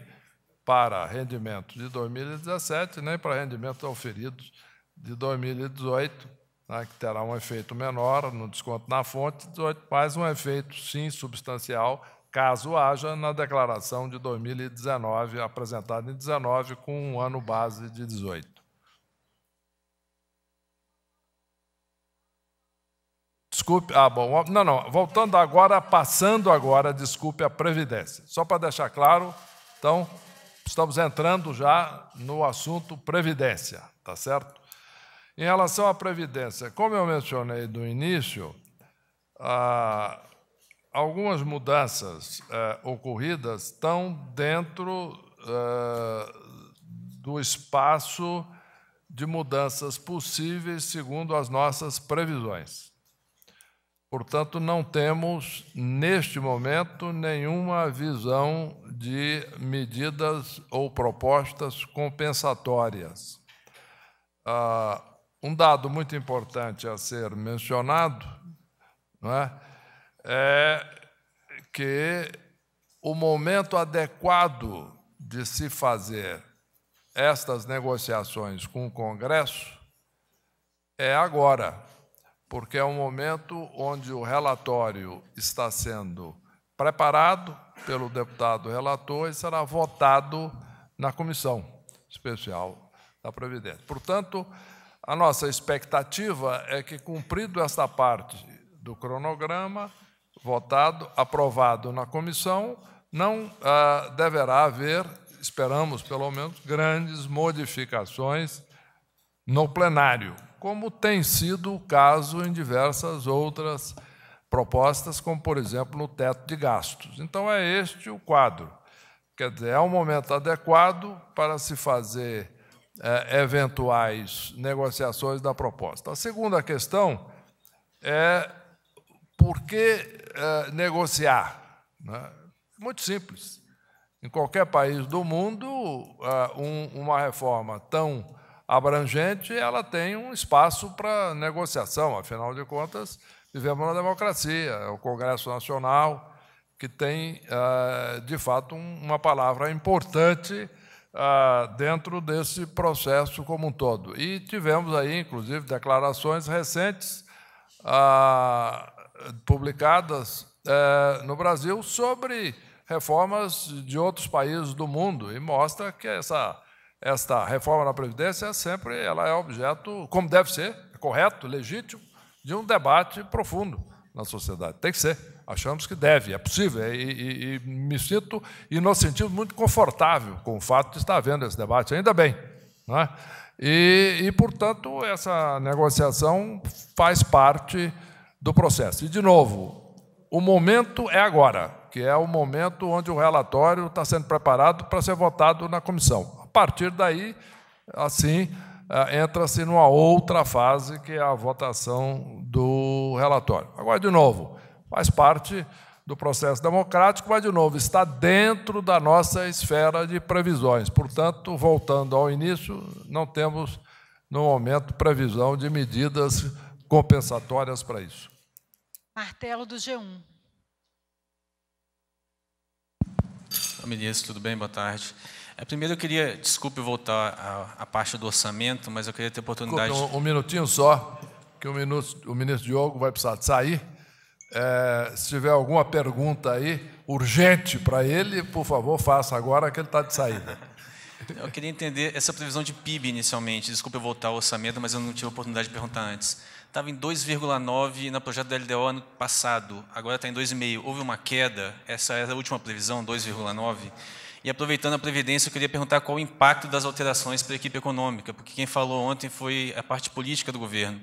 para rendimento de 2017, nem para rendimentos oferidos de 2018, né, que terá um efeito menor no desconto na fonte, mas um efeito, sim, substancial, caso haja, na declaração de 2019, apresentada em 19, com um ano base de 18. Desculpe, ah, bom, não, não, voltando agora, passando agora, desculpe a Previdência. Só para deixar claro, então, estamos entrando já no assunto Previdência, tá certo? Em relação à Previdência, como eu mencionei no início, ah, algumas mudanças uh, ocorridas estão dentro uh, do espaço de mudanças possíveis segundo as nossas previsões. Portanto, não temos, neste momento, nenhuma visão de medidas ou propostas compensatórias. Ah, um dado muito importante a ser mencionado não é? é que o momento adequado de se fazer estas negociações com o Congresso é agora, porque é um momento onde o relatório está sendo preparado pelo deputado relator e será votado na comissão especial da Previdência. Portanto, a nossa expectativa é que, cumprido esta parte do cronograma, votado, aprovado na comissão, não ah, deverá haver, esperamos pelo menos, grandes modificações no plenário, como tem sido o caso em diversas outras propostas, como, por exemplo, no teto de gastos. Então, é este o quadro. Quer dizer, é um momento adequado para se fazer é, eventuais negociações da proposta. A segunda questão é por que eh, negociar? Né? Muito simples. Em qualquer país do mundo, uh, um, uma reforma tão abrangente, ela tem um espaço para negociação. Afinal de contas, vivemos na democracia. É o Congresso Nacional que tem, uh, de fato, um, uma palavra importante dentro desse processo como um todo. E tivemos aí, inclusive, declarações recentes ah, publicadas é, no Brasil sobre reformas de outros países do mundo e mostra que essa esta reforma da previdência é sempre ela é objeto, como deve ser, é correto, legítimo, de um debate profundo na sociedade. Tem que ser. Achamos que deve, é possível. É, e, e, e me sinto e no sentido muito confortável com o fato de estar vendo esse debate. Ainda bem, não é? E, e, portanto, essa negociação faz parte do processo. E, de novo, o momento é agora, que é o momento onde o relatório está sendo preparado para ser votado na comissão. A partir daí, assim, eh, entra-se numa outra fase, que é a votação do relatório. Agora, de novo, faz parte do processo democrático, mas, de novo, está dentro da nossa esfera de previsões. Portanto, voltando ao início, não temos, no momento, previsão de medidas compensatórias para isso. Martelo do G1. ministro, tudo bem? Boa tarde. É, primeiro eu queria, desculpe voltar à, parte do orçamento, mas eu queria ter oportunidade... Um, um minutinho só, que o, ministro, o ministro Diogo vai precisar de sair. É, se tiver alguma pergunta aí, urgente para ele, por favor, faça agora que ele está de saída. Eu queria entender essa previsão de PIB inicialmente. Desculpe voltar ao orçamento, mas eu não tive a oportunidade de perguntar antes estava em 2,9 na projeto da LDO ano passado, agora está em 2,5. Houve uma queda, essa era é a última previsão, 2,9. E aproveitando a previdência, eu queria perguntar qual o impacto das alterações para a equipe econômica, porque quem falou ontem foi a parte política do governo.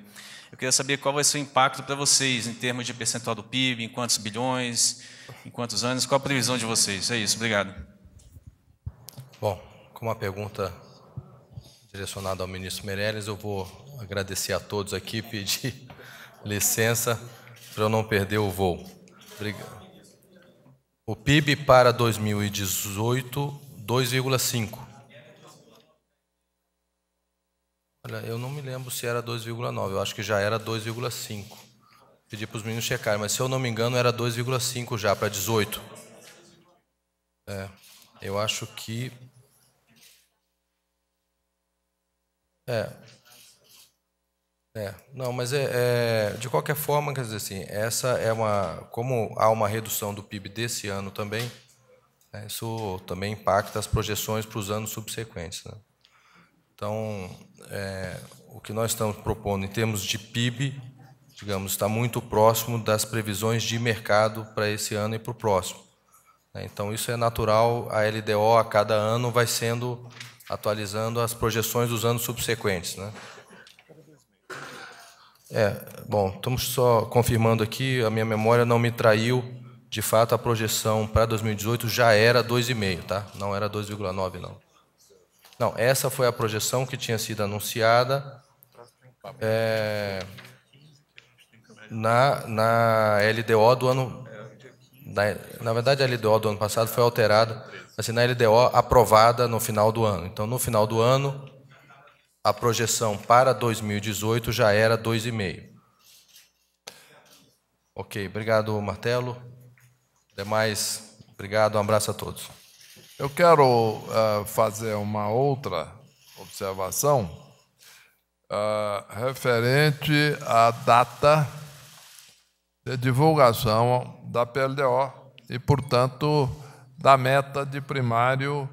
Eu queria saber qual vai ser o impacto para vocês em termos de percentual do PIB, em quantos bilhões, em quantos anos, qual a previsão de vocês? É isso, obrigado. Bom, com uma pergunta direcionada ao ministro Meirelles, eu vou agradecer a todos aqui, pedir licença para eu não perder o voo. Obrigado. O PIB para 2018, 2,5. Olha, eu não me lembro se era 2,9, eu acho que já era 2,5. Pedi para os meninos checarem, mas se eu não me engano era 2,5 já para 18. É, eu acho que. É, é, não, mas é, é, de qualquer forma, quer dizer assim, essa é uma. Como há uma redução do PIB desse ano também, né, isso também impacta as projeções para os anos subsequentes. Né? Então, é, o que nós estamos propondo em termos de PIB, digamos, está muito próximo das previsões de mercado para esse ano e para o próximo. Né? Então, isso é natural, a LDO a cada ano vai sendo atualizando as projeções dos anos subsequentes. Né? É, bom, estamos só confirmando aqui, a minha memória não me traiu. De fato, a projeção para 2018 já era 2,5, tá? Não era 2,9 não. Não, essa foi a projeção que tinha sido anunciada é, na, na LDO do ano. Na, na verdade, a LDO do ano passado foi alterada, mas assim, na LDO aprovada no final do ano. Então, no final do ano, a projeção para 2018 já era 2,5. Ok, obrigado, Martelo. Demais, obrigado, um abraço a todos. Eu quero uh, fazer uma outra observação uh, referente à data de divulgação da PLDO e, portanto, da meta de primário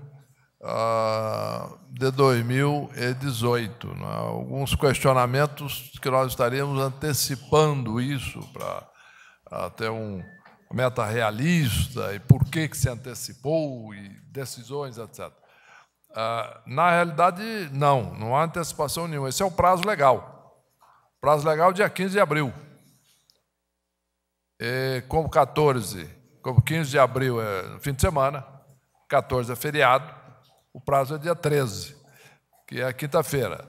ah, de 2018. Né? Alguns questionamentos que nós estaremos antecipando isso para até ah, ter um meta realista e por que, que se antecipou e decisões, etc. Ah, na realidade, não, não há antecipação nenhuma. Esse é o prazo legal. Prazo legal dia 15 de abril. E, como 14, como 15 de abril é fim de semana, 14 é feriado, o prazo é dia 13, que é quinta-feira.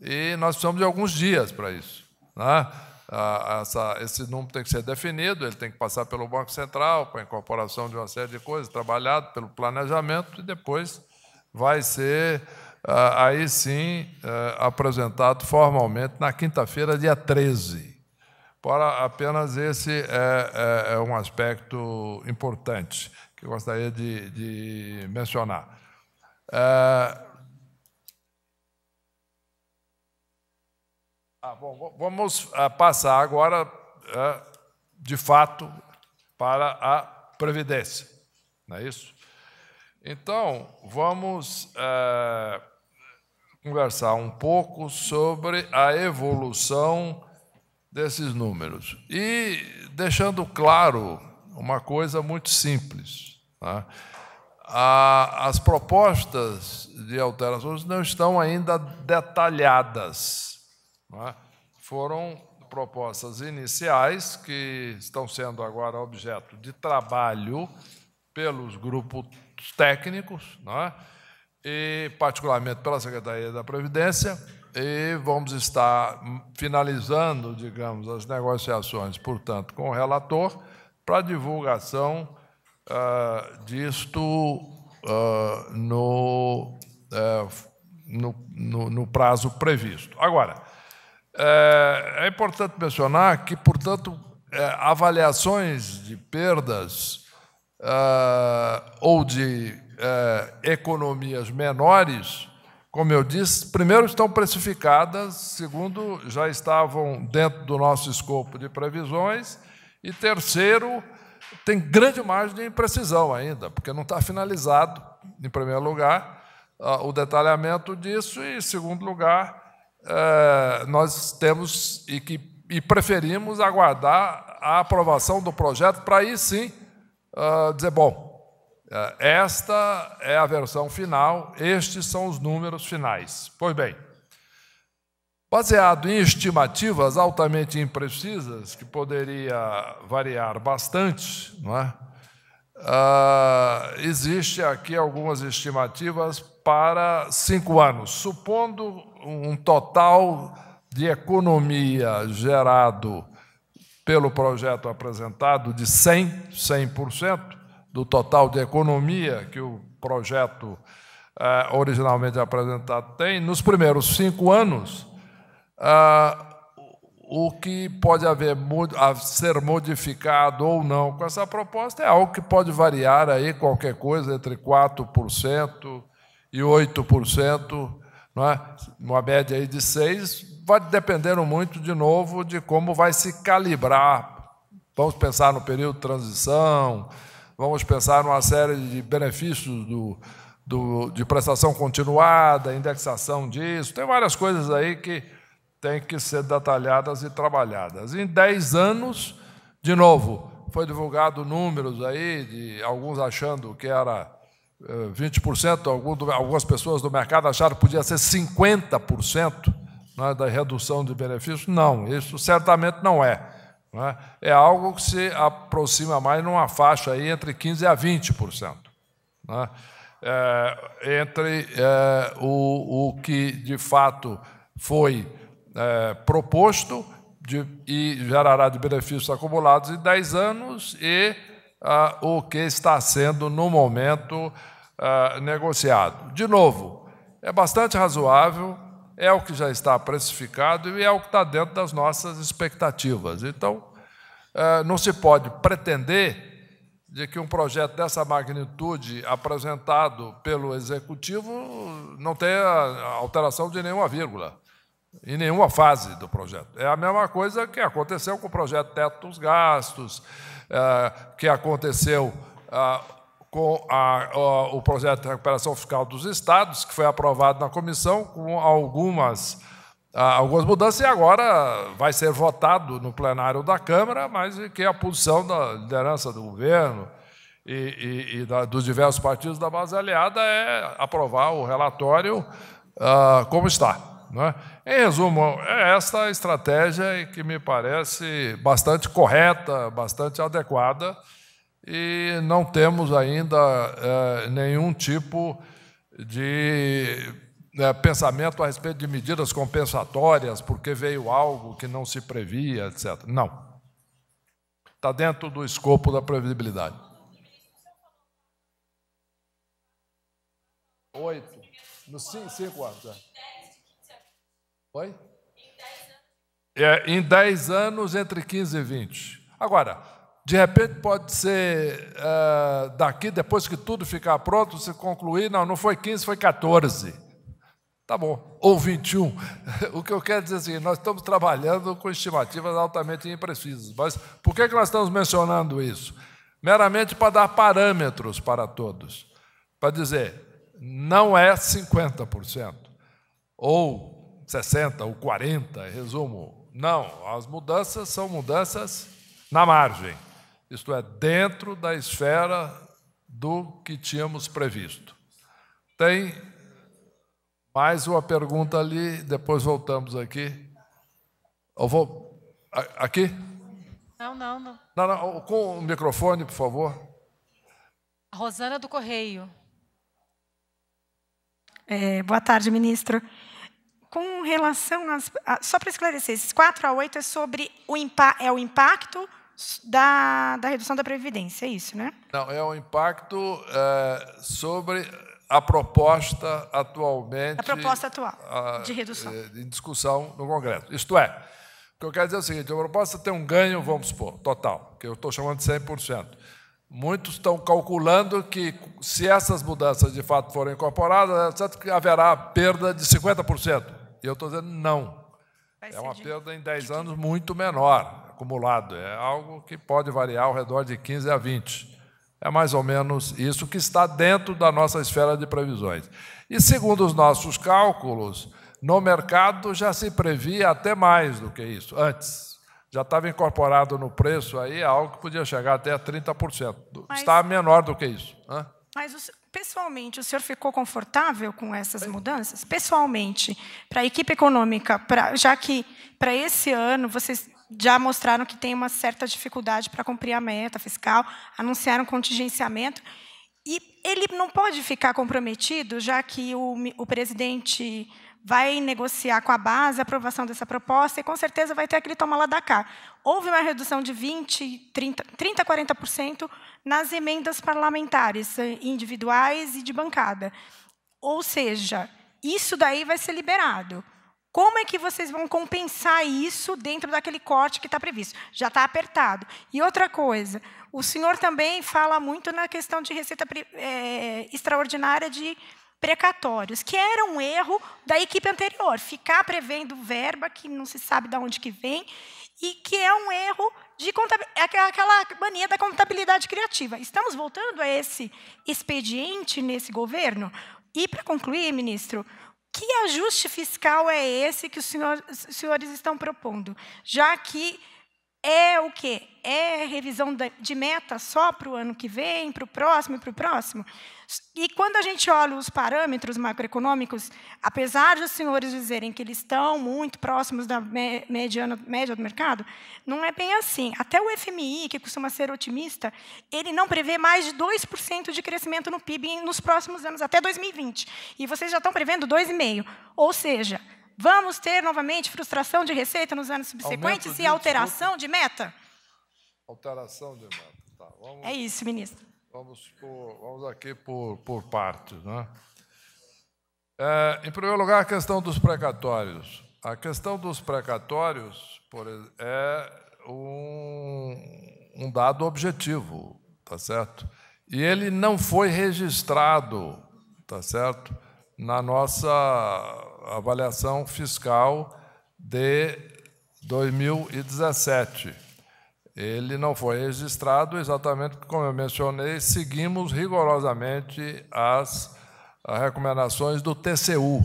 E nós precisamos de alguns dias para isso. Né? Essa, esse número tem que ser definido, ele tem que passar pelo Banco Central, para a incorporação de uma série de coisas, trabalhado pelo planejamento, e depois vai ser, aí sim, é, apresentado formalmente na quinta-feira, dia 13. Para apenas esse é, é, é um aspecto importante que eu gostaria de, de mencionar. Ah, ah, bom, vamos ah, passar agora, ah, de fato, para a previdência, não é isso? Então, vamos ah, conversar um pouco sobre a evolução desses números. E deixando claro uma coisa muito simples. é? a, as propostas de alterações não estão ainda detalhadas. É? Foram propostas iniciais que estão sendo agora objeto de trabalho pelos grupos técnicos, é? e particularmente pela Secretaria da Previdência, e vamos estar finalizando, digamos, as negociações, portanto, com o relator para divulgação uh, disto uh, no, uh, no, no, no, prazo previsto. Agora, é, é importante mencionar que, portanto, é, avaliações de perdas ah, ou de economias menores, como eu disse, primeiro estão precificadas, segundo já estavam dentro do nosso escopo de previsões e terceiro tem grande margem de imprecisão ainda, porque não está finalizado, em primeiro lugar, ah, o detalhamento disso, e, em segundo lugar, eh, nós temos e, que, e preferimos aguardar a aprovação do projeto para aí sim ah, dizer: bom, eh, esta é a versão final, estes são os números finais. Pois bem. Baseado em estimativas altamente imprecisas, que poderia variar bastante, não é? Uh, existe aqui algumas estimativas para cinco anos, supondo um total de economia gerado pelo projeto apresentado de 100, 100% do total de economia que o projeto ah, originalmente apresentado tem, nos primeiros cinco anos, ah, o que pode haver ser modificado ou não com essa proposta é algo que pode variar aí qualquer coisa entre 4% e 8%, não é? uma média aí de 6%, vai dependendo muito, de novo, de como vai se calibrar. Vamos pensar no período de transição, vamos pensar numa série de benefícios do, do de prestação continuada, indexação disso, tem várias coisas aí que têm que ser detalhadas e trabalhadas. Em 10 anos, de novo, foi divulgado números aí, de alguns achando que era 20%, eh, algumas pessoas do mercado acharam que podia ser 50% né, da redução de benefícios. Não, isso certamente não é. Né? É algo que se aproxima mais numa faixa aí entre 15% a 20%. Né? É, entre é, o, o que de fato foi é, proposto de, e gerará de benefícios acumulados em 10 anos e ah, o que está sendo, no momento, ah, negociado. De novo, é bastante razoável, é o que já está precificado e é o que está dentro das nossas expectativas. Então, ah, não se pode pretender de que um projeto dessa magnitude apresentado pelo executivo não tenha alteração de nenhuma vírgula em nenhuma fase do projeto. É a mesma coisa que aconteceu com o projeto Teto dos Gastos, é, que aconteceu é, com a, o projeto de recuperação fiscal dos estados, que foi aprovado na comissão com algumas, é, algumas mudanças e agora vai ser votado no plenário da Câmara, mas que é a posição da liderança do governo e, e, e da, dos diversos partidos da base aliada é aprovar o relatório como está. Não é? Em resumo, é esta estratégia que me parece bastante correta, bastante adequada, e não temos ainda é, nenhum tipo de é, pensamento a respeito de medidas compensatórias, porque veio algo que não se previa, etc. Não. Está dentro do escopo da previsibilidade. Oito. no cinco, cinco anos. É. Oi? É, em 10 anos. É, anos, entre 15 e 20. Agora, de repente pode ser uh, daqui, depois que tudo ficar pronto, você concluir, não, não foi 15, foi 14. Tá bom, ou 21. O que eu quero dizer assim, nós estamos trabalhando com estimativas altamente imprecisas. Mas por que, que nós estamos mencionando isso? Meramente para dar parâmetros para todos. Para dizer, não é 50%, ou 60 ou 40, resumo. Não, as mudanças são mudanças na margem, isto é, dentro da esfera do que tínhamos previsto. Tem mais uma pergunta ali, depois voltamos aqui. Eu vou. Aqui? Não, não, não. não, não com o microfone, por favor. Rosana do Correio. É, boa tarde, ministro com relação às. A, só para esclarecer, esses 4 a 8 é sobre o, impa, é o impacto da, da redução da Previdência, é isso, né? Não, é o impacto é, sobre a proposta atualmente. A proposta atual a, de redução. É, em discussão no Congresso. Isto é, o que eu quero dizer é o seguinte: a proposta tem um ganho, vamos supor, total, que eu estou chamando de 100%. Muitos estão calculando que, se essas mudanças de fato forem incorporadas, haverá perda de 50%. E eu estou dizendo não. Vai é uma de... perda em 10 anos muito menor, acumulado. É algo que pode variar ao redor de 15 a 20. É mais ou menos isso que está dentro da nossa esfera de previsões. E segundo os nossos cálculos, no mercado já se previa até mais do que isso, antes. Já estava incorporado no preço aí algo que podia chegar até a 30%. Mas, está menor do que isso. Hã? Mas o, Pessoalmente, o senhor ficou confortável com essas mudanças? Pessoalmente, para a equipe econômica, pra, já que para esse ano vocês já mostraram que tem uma certa dificuldade para cumprir a meta fiscal, anunciaram contingenciamento, e ele não pode ficar comprometido, já que o, o presidente vai negociar com a base a aprovação dessa proposta e com certeza vai ter aquele toma lá da cá. Houve uma redução de 20, 30, 30 40% nas emendas parlamentares eh, individuais e de bancada. Ou seja, isso daí vai ser liberado. Como é que vocês vão compensar isso dentro daquele corte que está previsto? Já está apertado. E outra coisa, o senhor também fala muito na questão de receita é, extraordinária de precatórios, que era um erro da equipe anterior, ficar prevendo verba que não se sabe de onde que vem e que é um erro de é aquela mania da contabilidade criativa. Estamos voltando a esse expediente nesse governo? E, para concluir, ministro, que ajuste fiscal é esse que os, senhores estão propondo? Já que é o quê? É revisão de meta só para o ano que vem, para o próximo e para o próximo? E quando a gente olha os parâmetros macroeconômicos, apesar de os senhores dizerem que eles estão muito próximos da mediana, média do mercado, não é bem assim. Até o FMI, que costuma ser otimista, ele não prevê mais de 2% de crescimento no PIB nos próximos anos, até 2020. E vocês já estão prevendo 2,5%. Ou seja, vamos ter novamente frustração de receita nos anos subsequentes e alteração de meta? Alteração de meta. Tá, vamos... É isso, ministro. Vamos, por, vamos aqui por, por partes. Né? É, em primeiro lugar, a questão dos precatórios. A questão dos precatórios por, é um, um dado objetivo, tá certo? E ele não foi registrado, tá certo? Na nossa avaliação fiscal de 2017 ele não foi registrado exatamente como eu mencionei, seguimos rigorosamente as recomendações do TCU,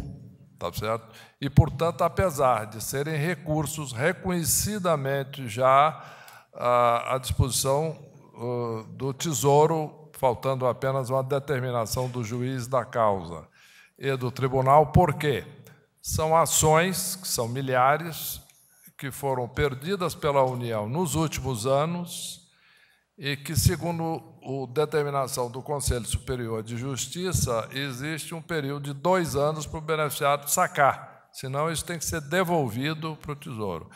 tá certo? E, portanto, apesar de serem recursos reconhecidamente já ah, à, disposição ah, do Tesouro, faltando apenas uma determinação do juiz da causa e do tribunal, por quê? São ações, que são milhares, que foram perdidas pela União nos últimos anos e que, segundo a determinação do Conselho Superior de Justiça, existe um período de dois anos para o beneficiado sacar, senão isso tem que ser devolvido para o Tesouro.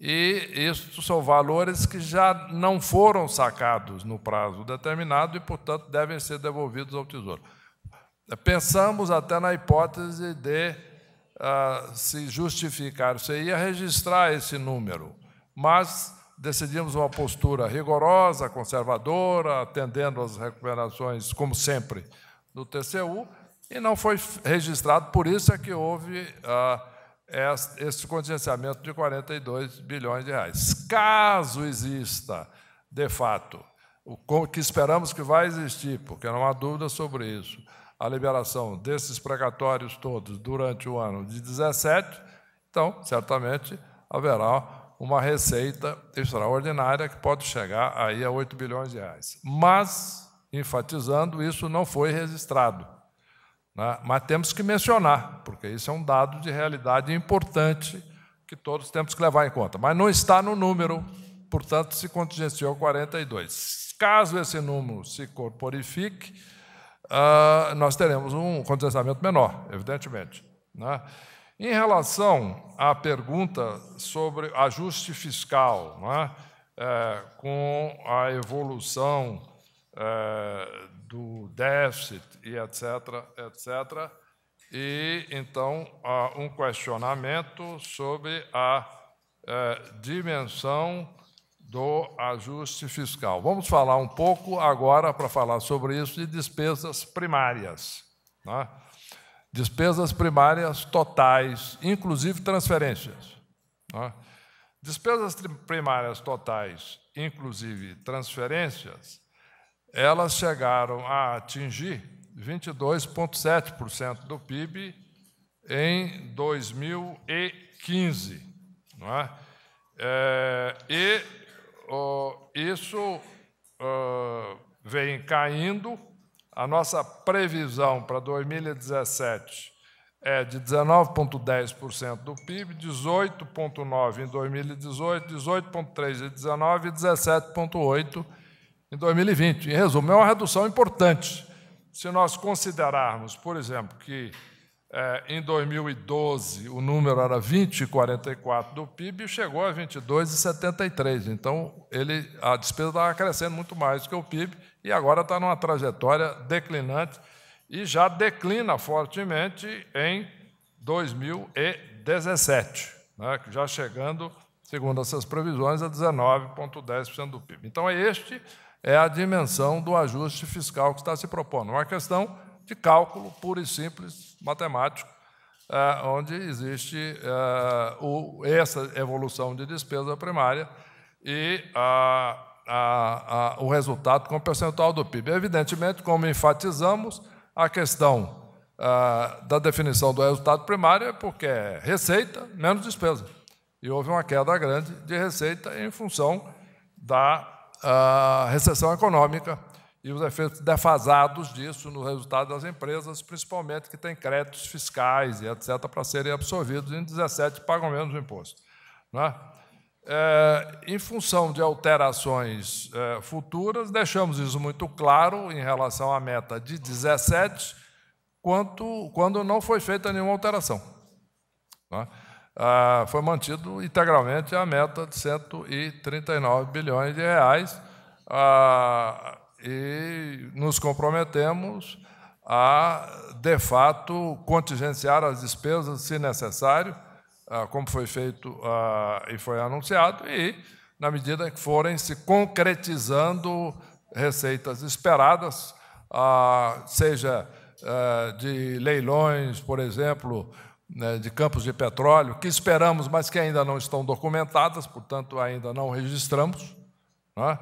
E isso são valores que já não foram sacados no prazo determinado e, portanto, devem ser devolvidos ao Tesouro. Pensamos até na hipótese de se justificar, você ia registrar esse número, mas decidimos uma postura rigorosa, conservadora, atendendo às recuperações, como sempre, do TCU, e não foi registrado, por isso é que houve uh, esse contingenciamento de 42 bilhões de reais. Caso exista, de fato, o que esperamos que vai existir, porque não há dúvida sobre isso, a liberação desses precatórios todos durante o ano de 17, então, certamente, haverá uma receita extraordinária que pode chegar aí a 8 bilhões de reais. Mas, enfatizando, isso não foi registrado. Né? Mas temos que mencionar, porque isso é um dado de realidade importante que todos temos que levar em conta. Mas não está no número, portanto, se contingenciou 42. Caso esse número se corporifique, uh, nós teremos um condensamento menor, evidentemente. Né? Em relação à pergunta sobre ajuste fiscal, né, é, com a evolução é, do déficit e etc., etc., e então um questionamento sobre a é, dimensão do ajuste fiscal. Vamos falar um pouco agora, para falar sobre isso, de despesas primárias. Né? Despesas primárias totais, inclusive transferências. Né? Despesas primárias totais, inclusive transferências, elas chegaram a atingir 22,7% do PIB em 2015. Não é? É, e oh, isso uh, vem caindo. A nossa previsão para 2017 é de 19,10% do PIB, 18,9% em 2018, 18,3% em 2019 e 17,8% em 2020. Em resumo, é uma redução importante. Se nós considerarmos, por exemplo, que é, em 2012, o número era 20,44 do PIB e chegou a 22,73. Então, ele, a despesa estava crescendo muito mais do que o PIB e agora está numa trajetória declinante e já declina fortemente em 2017, né, já chegando, segundo essas previsões, a 19,10% do PIB. Então, este é a dimensão do ajuste fiscal que está se propondo. Uma questão de cálculo puro e simples, matemático, ah, onde existe ah, essa evolução de despesa primária e o resultado com o percentual do PIB. Evidentemente, como enfatizamos, a questão ah, da definição do resultado primário é porque é receita menos despesa. E houve uma queda grande de receita em função da recessão econômica e os efeitos defasados disso no resultado das empresas, principalmente que têm créditos fiscais e etc., para serem absorvidos em 17 pagam menos imposto. Né? É, em função de alterações é, futuras, deixamos isso muito claro em relação à meta de 17, quanto, quando não foi feita nenhuma alteração. Né? foi mantido integralmente a meta de 139 bilhões de reais. Ah, e nos comprometemos a, de fato, contingenciar as despesas, se necessário, ah, como foi feito ah, e foi anunciado, e, na medida que forem se concretizando receitas esperadas, ah, seja eh, de leilões, por exemplo, né, de campos de petróleo, que esperamos, mas que ainda não estão documentadas, portanto, ainda não registramos, não é?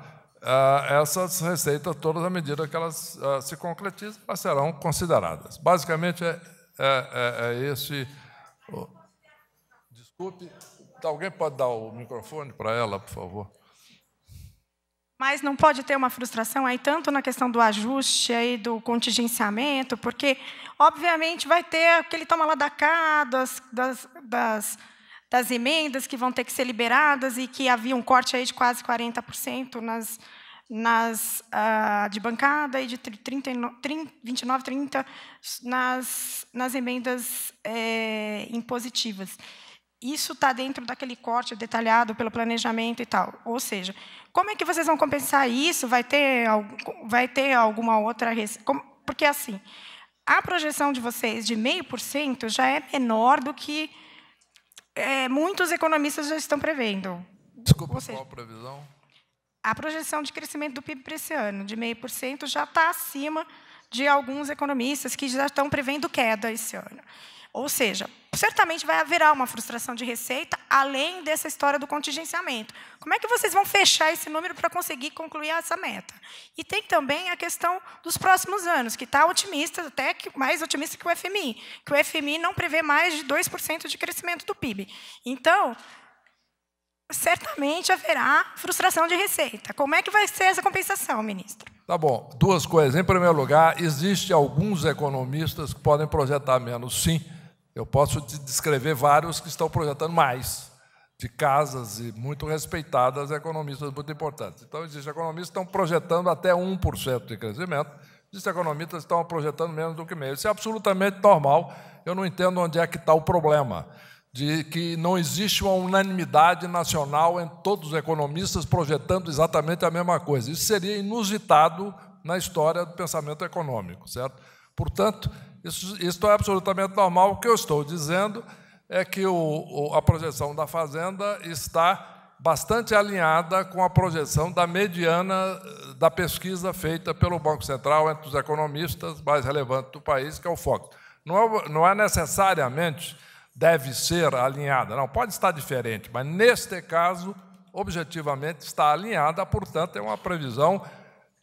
ah, essas receitas todas, à medida que elas ah, se concretizam, elas serão consideradas. Basicamente, é, é, é, é esse... desculpe, alguém pode dar o microfone para ela, por favor? Mas não pode ter uma frustração aí, tanto na questão do ajuste, aí, do contingenciamento, porque, obviamente, vai ter aquele toma lá da cá, das, das, das das emendas que vão ter que ser liberadas e que havia um corte aí de quase 40% nas, nas uh, de bancada e de 30, 29, 30 nas, nas emendas é, impositivas. Isso está dentro daquele corte detalhado pelo planejamento e tal. Ou seja, como é que vocês vão compensar isso? Vai ter, vai ter alguma outra... Porque, assim, a projeção de vocês de 0,5% já é menor do que é, muitos economistas já estão prevendo. Desculpa, qual a previsão? A projeção de crescimento do PIB para esse ano, de 0,5%, já está acima de alguns economistas que já estão prevendo queda esse ano. Ou seja, certamente vai haverá uma frustração de receita, além dessa história do contingenciamento. Como é que vocês vão fechar esse número para conseguir concluir essa meta? E tem também a questão dos próximos anos, que está otimista, até que mais otimista que o FMI, que o FMI não prevê mais de 2% de crescimento do PIB. Então, certamente haverá frustração de receita. Como é que vai ser essa compensação, ministro? Tá bom. Duas coisas. Em primeiro lugar, existe alguns economistas que podem projetar menos, sim, eu posso te descrever vários que estão projetando mais de casas e muito respeitadas economistas muito importantes. Então, existem economistas que estão projetando até 1% de crescimento, existem economistas que estão projetando menos do que meio. Isso é absolutamente normal. Eu não entendo onde é que está o problema de que não existe uma unanimidade nacional em todos os economistas projetando exatamente a mesma coisa. Isso seria inusitado na história do pensamento econômico, certo? Portanto, isso, é absolutamente normal. O que eu estou dizendo é que o, a projeção da Fazenda está bastante alinhada com a projeção da mediana eh, da pesquisa feita pelo Banco Central entre os economistas mais relevantes do país, que é o Fox. Não é, não é necessariamente deve ser alinhada, não, pode estar diferente, mas neste caso, objetivamente, está alinhada, portanto, é uma previsão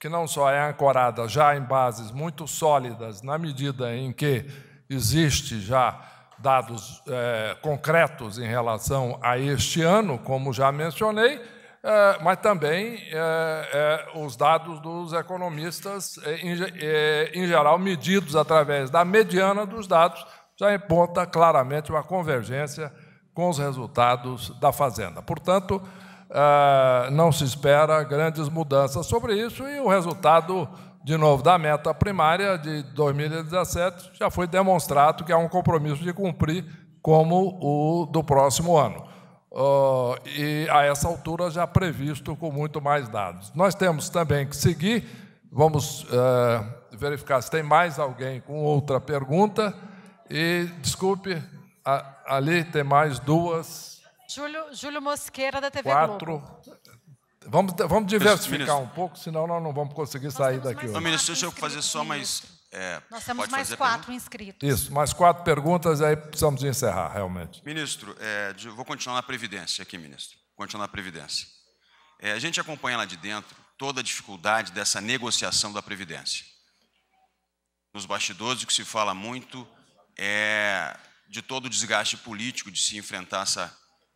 que não só é ancorada já em bases muito sólidas, na medida em que existe já dados é, concretos em relação a este ano, como já mencionei, é, mas também é, é os dados dos economistas, é, em, é, em geral medidos através da mediana dos dados, já aponta claramente uma convergência com os resultados da Fazenda. Portanto, ah, não se espera grandes mudanças sobre isso e o resultado, de novo, da meta primária de 2017 já foi demonstrado que há um compromisso de cumprir como o do próximo ano. Uh, e a essa altura já previsto com muito mais dados. Nós temos também que seguir, vamos uh, verificar se tem mais alguém com outra pergunta. E desculpe, a, ali tem mais duas Júlio, Júlio Mosqueira, da TV Quatro. Globo. Vamos, vamos diversificar ministro, um pouco, senão nós não vamos conseguir sair daqui hoje. Não, ministro, deixa eu fazer só mais... É, nós temos mais quatro inscritos. Isso, mais quatro perguntas, aí precisamos encerrar, realmente. Ministro, é, vou continuar na Previdência aqui, ministro. Continuar na Previdência. É, a gente acompanha lá de dentro toda a dificuldade dessa negociação da Previdência. Nos bastidores, o que se fala muito é de todo o desgaste político de se enfrentar essa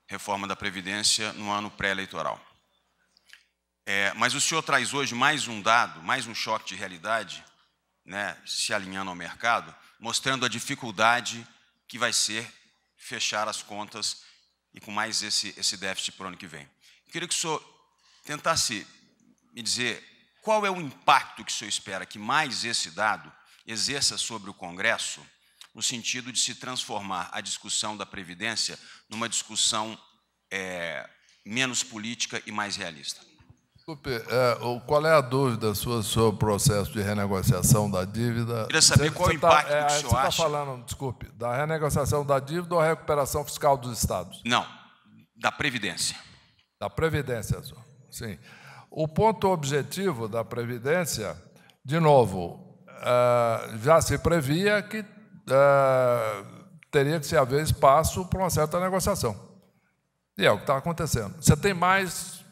reforma da Previdência no ano pré-eleitoral. É, mas o senhor traz hoje mais um dado, mais um choque de realidade, né, se alinhando ao mercado, mostrando a dificuldade que vai ser fechar as contas e com mais esse, esse déficit para o ano que vem. Eu queria que o senhor tentasse me dizer qual é o impacto que o senhor espera que mais esse dado exerça sobre o Congresso no sentido de se transformar a discussão da Previdência numa discussão é, menos política e mais realista. Desculpe, é, qual é a dúvida sua sobre o processo de renegociação da dívida? Queria saber você, qual você é o tá- impacto tá, é, que o senhor você tá acha. Você está falando, desculpe, da renegociação da dívida ou a recuperação fiscal dos estados? Não, da Previdência. Da Previdência, senhor. Sim. O ponto objetivo da Previdência, de novo, é, já se previa que é, teria que ser, haver espaço passo para uma certa negociação. E é o que está acontecendo. Você tem mais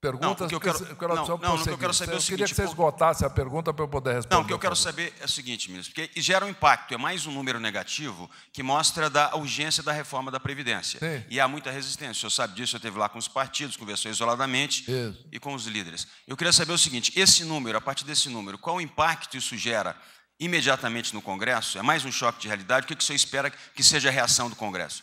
perguntas? Não, que eu quero, que, que não, não, que eu quero saber eu o seguinte... queria que você esgotasse a pergunta para eu poder responder. Não, o que eu quero saber é o é seguinte, ministro, porque gera um impacto, é mais um número negativo que mostra da urgência da reforma da Previdência. Sim. E há muita resistência. O senhor sabe disso, eu esteve lá com os partidos, conversou isoladamente Isso. e com os líderes. Eu queria saber o seguinte, esse número, a partir desse número, qual o impacto isso gera imediatamente no Congresso, é mais um choque de realidade, o que, que você espera que seja a reação do Congresso?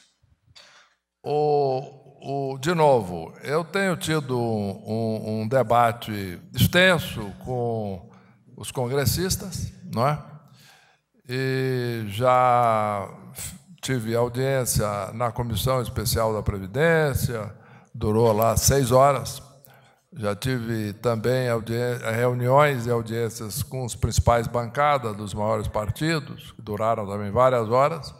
O, o, de novo, eu tenho tido um, um debate extenso com os congressistas, não é? E já tive audiência na Comissão Especial da Previdência, durou lá seis horas, já tive também reuniões e audiências com os principais bancadas dos maiores partidos, que duraram também várias horas.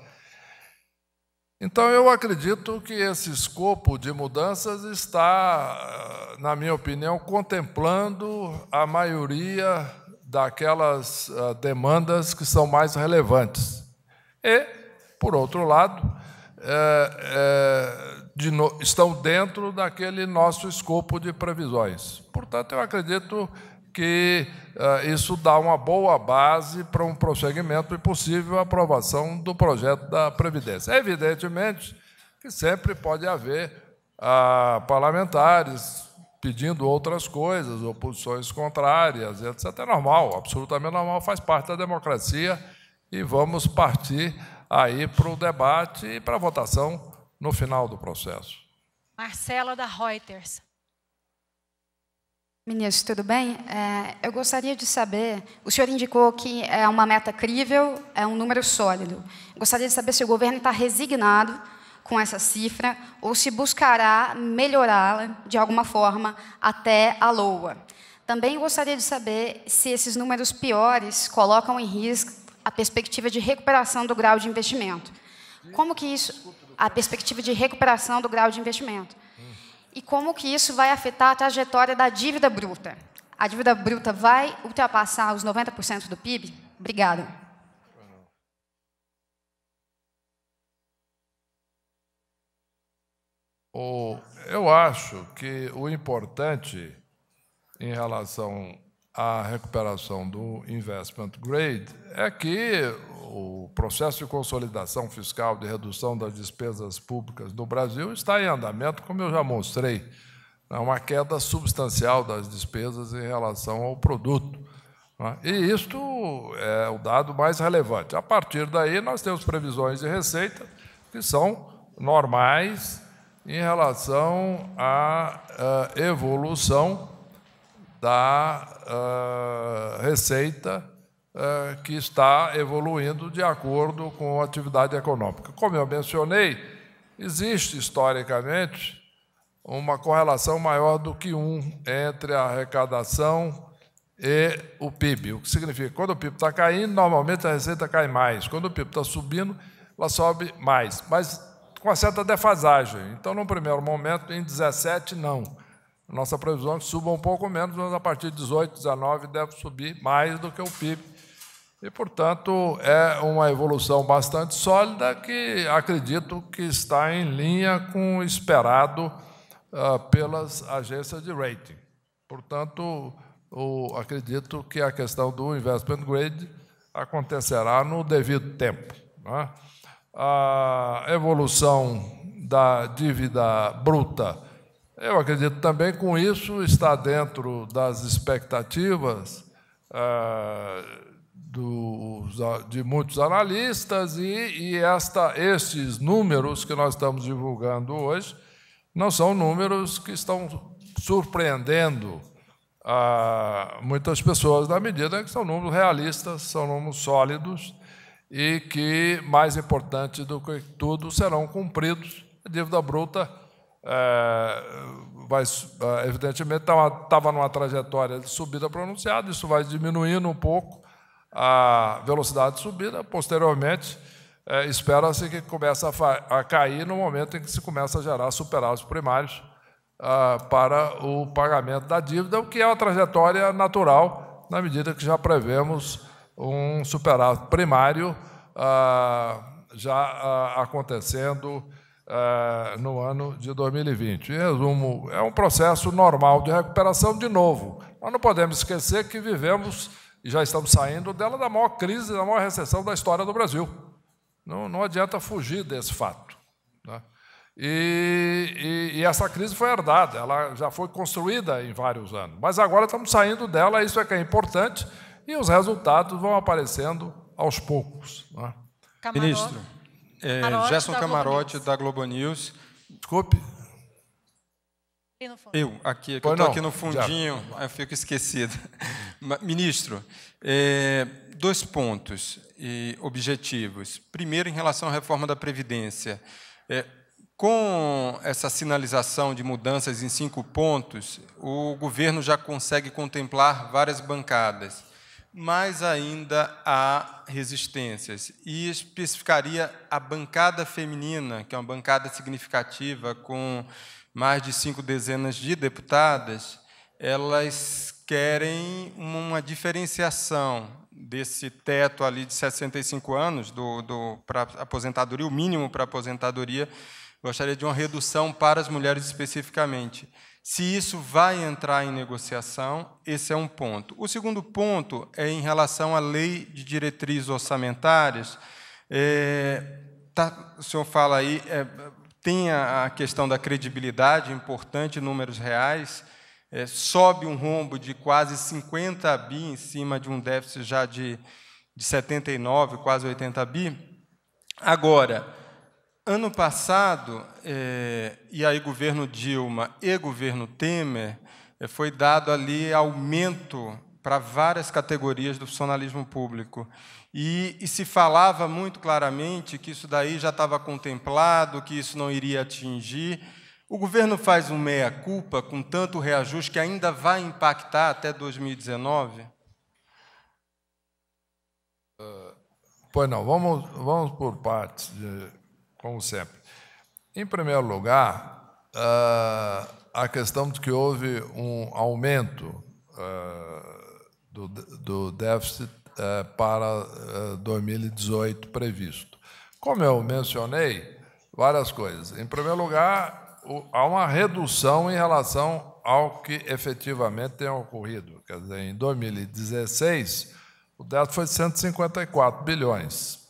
Então, eu acredito que esse escopo de mudanças está, eh, na minha opinião, contemplando a maioria daquelas eh, demandas que são mais relevantes. E, por outro lado, é, é, de no, estão dentro daquele nosso escopo de previsões. Portanto, eu acredito que uh, isso dá uma boa base para um prosseguimento e possível aprovação do projeto da Previdência. Evidentemente que sempre pode haver uh, parlamentares pedindo outras coisas, oposições contrárias, etc. É normal, absolutamente normal, faz parte da democracia e vamos partir aí para o debate e para a votação no final do processo. Marcela da Reuters. Ministro, tudo bem? É, eu gostaria de saber, o senhor indicou que é uma meta crível, é um número sólido. Gostaria de saber se o governo está resignado com essa cifra ou se buscará melhorá-la de alguma forma até a LOA. Também gostaria de saber se esses números piores colocam em risco a perspectiva de recuperação do grau de investimento. Como que isso a perspectiva de recuperação do grau de investimento. E como que isso vai afetar a trajetória da dívida bruta? A dívida bruta vai ultrapassar os 90% do PIB? Obrigada. eu acho que o importante em relação à recuperação do investment grade é que o processo de consolidação fiscal de redução das despesas públicas no Brasil está em andamento, como eu já mostrei, é uma queda substancial das despesas em relação ao produto. Né? E isto é o dado mais relevante. A partir daí, nós temos previsões de receita que são normais em relação à eh, evolução da eh, receita eh, que está evoluindo de acordo com a atividade econômica. Como eu mencionei, existe historicamente uma correlação maior do que um entre a arrecadação e o PIB. O que significa que quando o PIB está caindo, normalmente a receita cai mais. Quando o PIB está subindo, ela sobe mais, mas com uma certa defasagem. Então, no primeiro momento, em 17, não. Nossa previsão é que suba um pouco menos, mas a partir de 18, 19 deve subir mais do que o PIB e, portanto, é uma evolução bastante sólida que acredito que está em linha com o esperado uh, pelas agências de rating. Portanto, o, acredito que a questão do investment grade acontecerá no devido tempo. Né? A evolução da dívida bruta, eu acredito também com isso está dentro das expectativas. Uh, de muitos analistas, e, e esta, estes números que nós estamos divulgando hoje não são números que estão surpreendendo a ah, muitas pessoas, na medida que são números realistas, são números sólidos e que, mais importante do que tudo, serão cumpridos. A dívida bruta, é, vai, eh, evidentemente, estava tá numa trajetória de subida pronunciada, isso vai diminuindo um pouco, a velocidade de subida, posteriormente, é, espera-se que comece a, a, cair no momento em que se começa a gerar superávit primários ah, para o pagamento da dívida, o que é uma trajetória natural, na medida que já prevemos um superávit primário ah, já ah, acontecendo eh, no ano de 2020. Em resumo, é um processo normal de recuperação de novo. Nós não podemos esquecer que vivemos e já estamos saindo dela da maior crise, da maior recessão da história do Brasil. Não, não adianta fugir desse fato. Né? E, e, e, essa crise foi herdada, ela já foi construída em vários anos. Mas agora estamos saindo dela, isso é que é importante, e os resultados vão aparecendo aos poucos. Né? Ministro, é, Camarote Gerson da Camarote, da Globo News. Desculpe. Eu, aqui, eu estou aqui no fundinho, já. eu fico esquecido. Ministro, é, dois pontos e objetivos. Primeiro, em relação à reforma da Previdência. É, com essa sinalização de mudanças em cinco pontos, o governo já consegue contemplar várias bancadas, mas ainda há resistências. E especificaria a bancada feminina, que é uma bancada significativa, com mais de cinco dezenas de deputadas, elas querem uma diferenciação desse teto ali de 65 anos do, do para aposentadoria, o mínimo para aposentadoria, gostaria de uma redução para as mulheres especificamente. Se isso vai entrar em negociação, esse é um ponto. O segundo ponto é em relação à lei de diretrizes orçamentárias. É, tá, o senhor fala aí, é, tem a, a questão da credibilidade, importante, números reais é, sobe um rombo de quase 50 bi em cima de um déficit já de, de 79, quase 80 bi. Agora, ano passado, é, e aí governo Dilma e governo Temer, é, foi dado ali aumento para várias categorias do funcionalismo público. E, e, se falava muito claramente que isso daí já estava contemplado, que isso não iria atingir. O governo faz um meia-culpa com tanto reajuste que ainda vai impactar até 2019? Eh, pois não, vamos, vamos por partes, eh, como sempre. Em primeiro lugar, eh, a questão de que houve um aumento do déficit para 2018 previsto. Como eu mencionei, várias coisas. Em primeiro lugar, há uma redução em relação ao que efetivamente tem ocorrido. Quer dizer, em 2016, o déficit foi de 154 bilhões.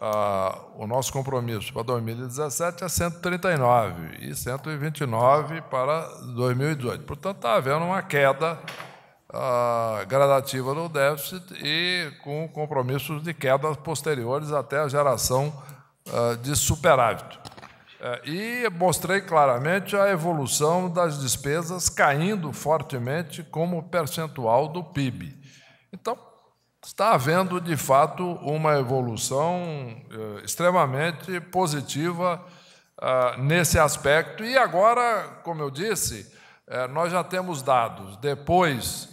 Ah, o nosso compromisso para 2017 é 139 e 129 para 2018. Portanto, está havendo uma queda ah, gradativa do déficit e com compromissos de quedas posteriores até a geração ah, de superávit. É, e mostrei claramente a evolução das despesas caindo fortemente como percentual do PIB. Então, está havendo, de fato, uma evolução é, extremamente positiva é, nesse aspecto. E agora, como eu disse, nós já temos dados. Depois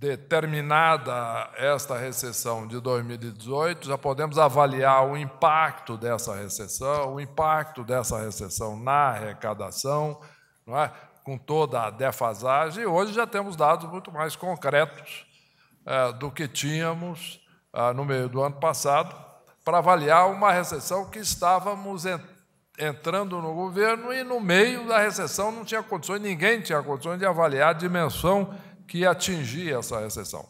determinada esta recessão de 2018, já podemos avaliar o impacto dessa recessão, o impacto dessa recessão na arrecadação, é? com toda a defasagem. E hoje já temos dados muito mais concretos é, do que tínhamos é, no meio do ano passado, para avaliar uma recessão que estávamos entrando no governo e no meio da recessão não tinha condições, ninguém tinha condições de avaliar a dimensão que atingir essa recessão.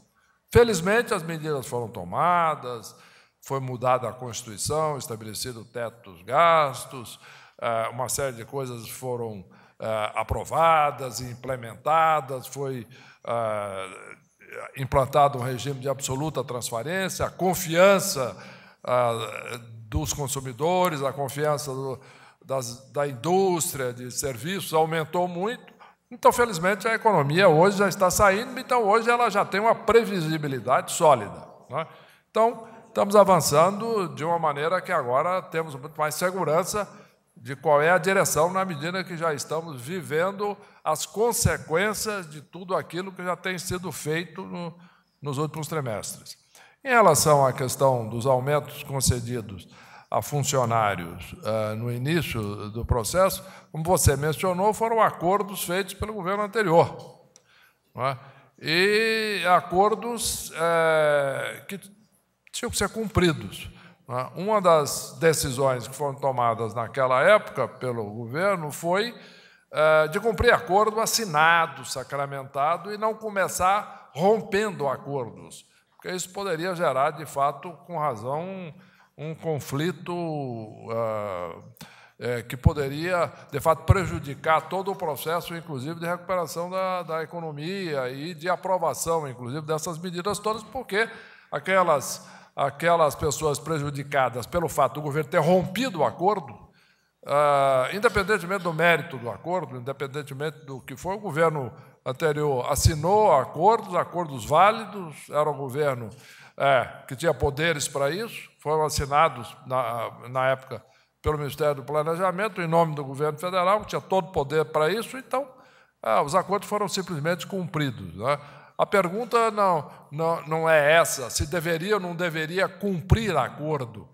Felizmente, as medidas foram tomadas, foi mudada a Constituição, estabelecido o teto dos gastos, eh, uma série de coisas foram eh, aprovadas, e implementadas, foi eh, implantado um regime de absoluta transparência, a confiança dos consumidores, a confiança do, das, da indústria de serviços aumentou muito. Então, felizmente, a economia hoje já está saindo, então hoje ela já tem uma previsibilidade sólida. Né? Então, estamos avançando de uma maneira que agora temos muito mais segurança de qual é a direção, na medida que já estamos vivendo as consequências de tudo aquilo que já tem sido feito no, nos últimos trimestres. Em relação à questão dos aumentos concedidos a funcionários uh, no início do processo, como você mencionou, foram acordos feitos pelo governo anterior. É? E acordos eh, que tinham que ser cumpridos. É? Uma das decisões que foram tomadas naquela época pelo governo foi eh, de cumprir acordo assinado, sacramentado, e não começar rompendo acordos, porque isso poderia gerar, de fato, com razão um conflito ah, é, que poderia, de fato, prejudicar todo o processo, inclusive de recuperação da, da economia e de aprovação, inclusive, dessas medidas todas, porque aquelas, aquelas pessoas prejudicadas pelo fato do governo ter rompido o acordo, ah, independentemente do mérito do acordo, independentemente do que foi, o governo anterior assinou acordos, acordos válidos, era um governo é, que tinha poderes para isso, foram assinados na, na época pelo Ministério do Planejamento, em nome do governo federal, que tinha todo o poder para isso, então ah, os acordos foram simplesmente cumpridos. Né? A pergunta não, não, não é essa, se deveria ou não deveria cumprir acordo.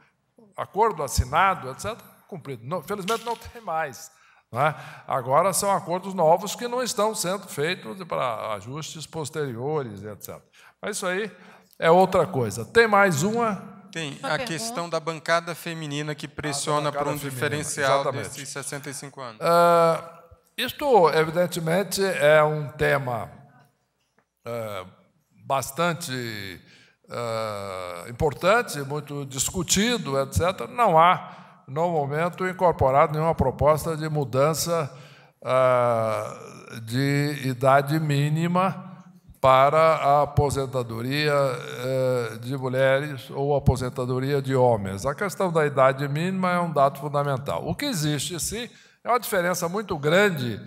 Acordo assinado, etc., cumprido. Não, felizmente não tem mais. Né? Agora são acordos novos que não estão sendo feitos para ajustes posteriores, etc. Mas isso aí é outra coisa. Tem mais uma? Tem Uma a pergunta. questão da bancada feminina que pressiona para um diferencial desses 65 anos. Uh, isto, evidentemente, é um tema uh, bastante uh, importante, muito discutido, etc. Não há, no momento, incorporado nenhuma proposta de mudança de idade mínima para a aposentadoria eh, de mulheres ou aposentadoria de homens. A questão da idade mínima é um dado fundamental. O que existe, sim, é uma diferença muito grande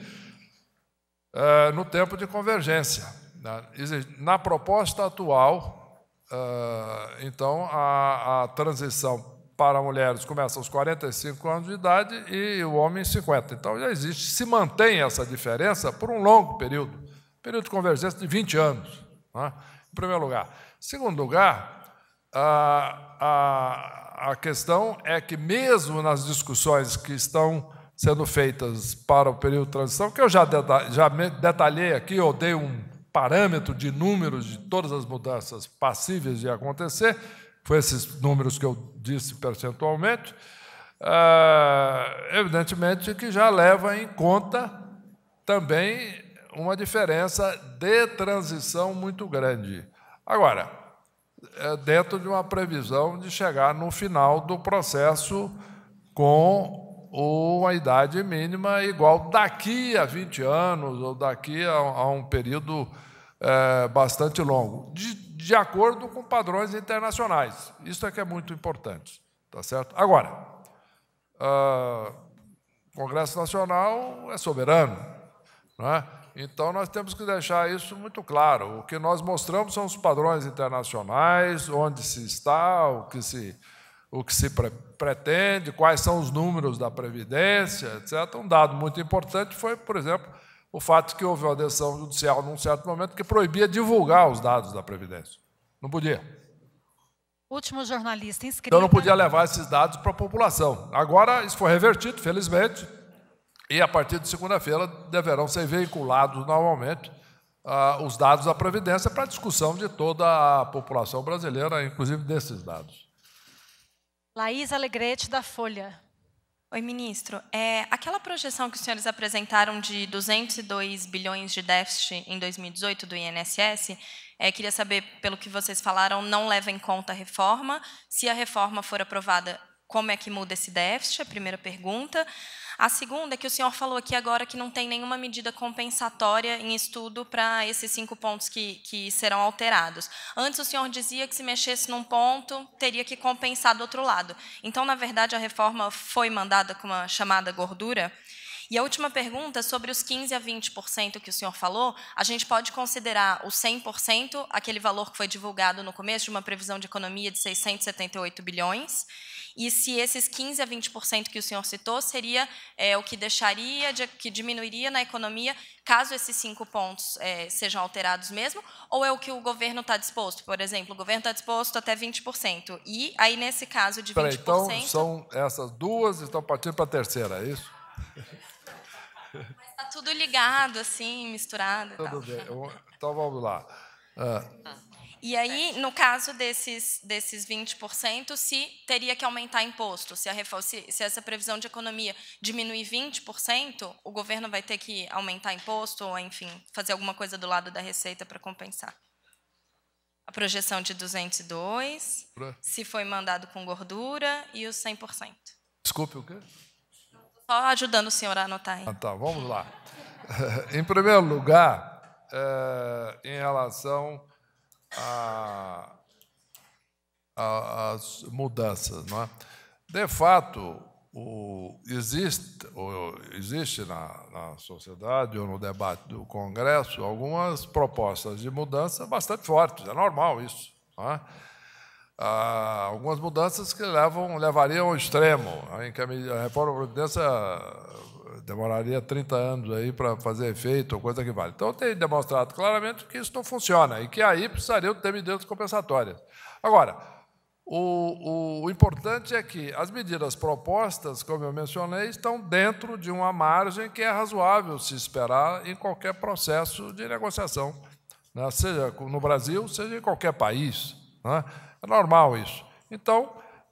eh, no tempo de convergência. Né? Na proposta atual, eh, então, a, a transição para mulheres começa aos 45 anos de idade e o homem 50. Então já existe, se mantém essa diferença por um longo período período de convergência de 20 anos, né? em primeiro lugar. Em segundo lugar, a, a, a questão é que, mesmo nas discussões que estão sendo feitas para o período de transição, que eu já, deta já detalhei aqui, eu dei um parâmetro de números de todas as mudanças passíveis de acontecer, foi esses números que eu disse percentualmente, ah, evidentemente que já leva em conta também uma diferença de transição muito grande. Agora, é dentro de uma previsão de chegar no final do processo com uma idade mínima igual daqui a 20 anos ou daqui a, um período é, bastante longo, de, de acordo com padrões internacionais. Isso é que é muito importante, tá certo? Agora, uh, ah, o Congresso Nacional é soberano, não é? Então, nós temos que deixar isso muito claro. O que nós mostramos são os padrões internacionais, onde se está, o que se, o que se pre pretende, quais são os números da Previdência, etc. Um dado muito importante foi, por exemplo, o fato que houve uma decisão judicial num certo momento que proibia divulgar os dados da Previdência. Não podia. Último jornalista inscrito. Então não podia levar esses dados para a população. Agora isso foi revertido, felizmente. E a partir de segunda-feira deverão ser veiculados normalmente ah, os dados da Previdência para discussão de toda a população brasileira, inclusive desses dados. Laís Alegrete, da Folha. Oi, ministro. É, aquela projeção que os senhores apresentaram de 202 bilhões de déficit em 2018 do INSS, é, queria saber, pelo que vocês falaram, não leva em conta a reforma. Se a reforma for aprovada, como é que muda esse déficit? É a primeira pergunta. A segunda é que o senhor falou aqui agora que não tem nenhuma medida compensatória em estudo para esses cinco pontos que, que serão alterados. Antes, o senhor dizia que se mexesse num ponto, teria que compensar do outro lado. Então, na verdade, a reforma foi mandada com uma chamada gordura. E a última pergunta, é sobre os 15% a 20% que o senhor falou, a gente pode considerar o 100%, aquele valor que foi divulgado no começo, de uma previsão de economia de 678 bilhões, e se esses 15% a 20% que o senhor citou seria é, o que deixaria, de, que diminuiria na economia, caso esses cinco pontos é, sejam alterados mesmo, ou é o que o governo está disposto? Por exemplo, o governo está disposto até 20%, e aí, nesse caso de 20%... Peraí, então, são essas duas, estão partindo para a terceira, é isso? tudo ligado, assim, misturado. Tudo bem. Então vamos lá. Ah. E aí, no caso desses, desses 20%, se teria que aumentar imposto, se, a, se, se essa previsão de economia diminuir 20%, o governo vai ter que aumentar imposto ou, enfim, fazer alguma coisa do lado da receita para compensar. A projeção de 202, se foi mandado com gordura e os 100%. Desculpe o quê? Só ajudando o senhor a anotar aí. Ah, tá, vamos lá. em primeiro lugar, é, em relação às mudanças. Não é? De fato, o, existe, o, existe na, na sociedade ou no debate do Congresso algumas propostas de mudança bastante fortes, é normal isso. Não é? Ah, algumas mudanças que levam, levariam ao extremo, né? em que a reforma da Previdência demoraria 30 anos aí para fazer efeito ou coisa que vale. Então, tem demonstrado claramente que isso não funciona e que aí precisariam ter medidas compensatórias. Agora, o, o, o, importante é que as medidas propostas, como eu mencionei, estão dentro de uma margem que é razoável se esperar em qualquer processo de negociação, né? seja no Brasil, seja em qualquer país. Né? É normal isso. Então,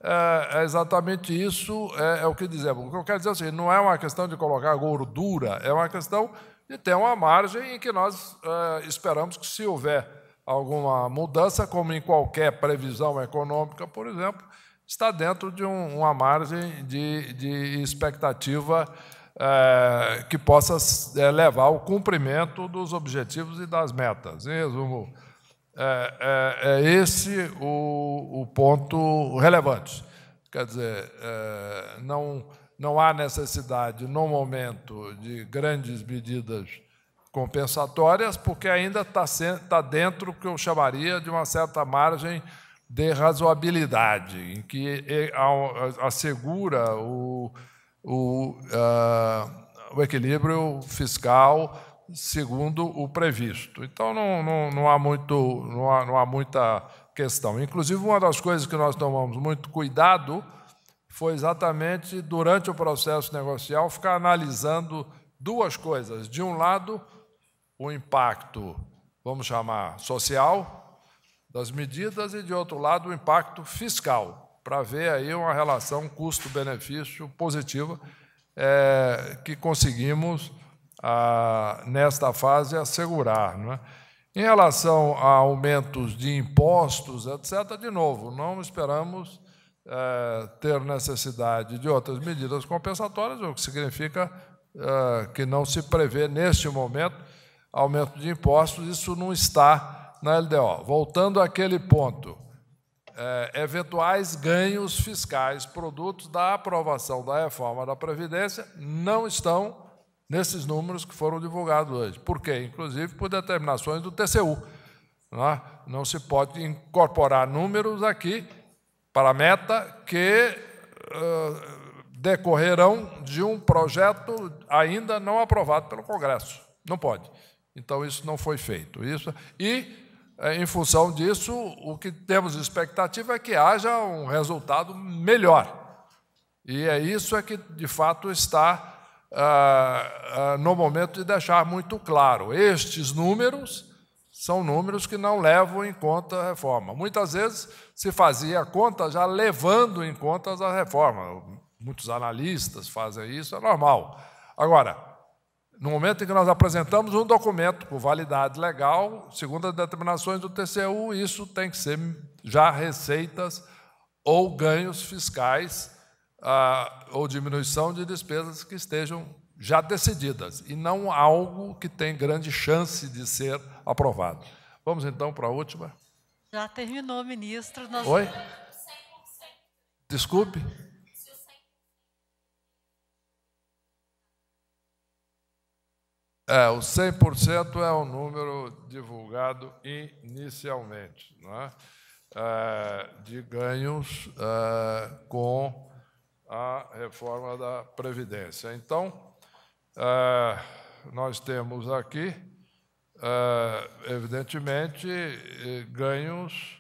é, é, exatamente isso é, é o que dizemos. O que eu quero dizer é assim, não é uma questão de colocar gordura, é uma questão de ter uma margem em que nós é, esperamos que se houver alguma mudança, como em qualquer previsão econômica, por exemplo, está dentro de um, uma margem de, de expectativa é, que possa é, levar ao cumprimento dos objetivos e das metas. Em resumo, é, é, é esse o, o, ponto relevante. Quer dizer, é, não, não há necessidade, no momento, de grandes medidas compensatórias, porque ainda está tá dentro que eu chamaria de uma certa margem de razoabilidade, em que assegura o, o, uh, o equilíbrio fiscal segundo o previsto. Então, não, não, não, há muito, não, há, não há muita questão. Inclusive, uma das coisas que nós tomamos muito cuidado foi exatamente, durante o processo negocial, ficar analisando duas coisas. De um lado, o impacto, vamos chamar, social das medidas, e, de outro lado, o impacto fiscal, para ver aí uma relação custo-benefício positiva é, que conseguimos a, nesta fase assegurar. Não é? Em relação a aumentos de impostos, etc., de novo, não esperamos é, ter necessidade de outras medidas compensatórias, o que significa é, que não se prevê, neste momento, aumento de impostos, isso não está na LDO. Voltando àquele ponto, é, eventuais ganhos fiscais, produtos da aprovação da reforma da Previdência, não estão nesses números que foram divulgados hoje. Por quê? Inclusive por determinações do TCU. É? Não se pode incorporar números aqui para a meta que uh, decorrerão de um projeto ainda não aprovado pelo Congresso. Não pode. Então, isso não foi feito. Isso, e é, em função disso, o que temos expectativa é que haja um resultado melhor. E é isso é que, de fato, está ah, ah, no momento de deixar muito claro: estes números são números que não levam em conta a reforma. Muitas vezes se fazia a conta já levando em conta a reforma. Muitos analistas fazem isso, é normal. Agora, no momento em que nós apresentamos um documento com validade legal, segundo as determinações do TCU, isso tem que ser já receitas ou ganhos fiscais ah, ou diminuição de despesas que estejam já decididas e não algo que tem grande chance de ser aprovado. Vamos então para a última. Já terminou, ministro. Nós... Oi? Desculpe. É, o 100% é o número divulgado inicialmente, né? é, de ganhos é, com a reforma da Previdência. Então, é, nós temos aqui, é, evidentemente, ganhos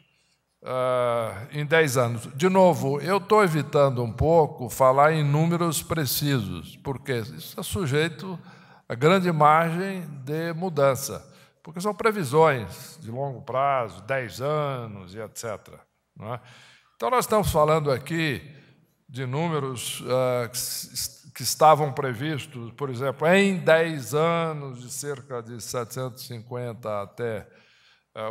é, em 10 anos. De novo, eu estou evitando um pouco falar em números precisos, porque isso é sujeito a grande margem de mudança, porque são previsões de longo prazo, 10 anos e etc. Então, nós estamos falando aqui de números uh, que estavam previstos, por exemplo, em 10 anos, de cerca de 750 até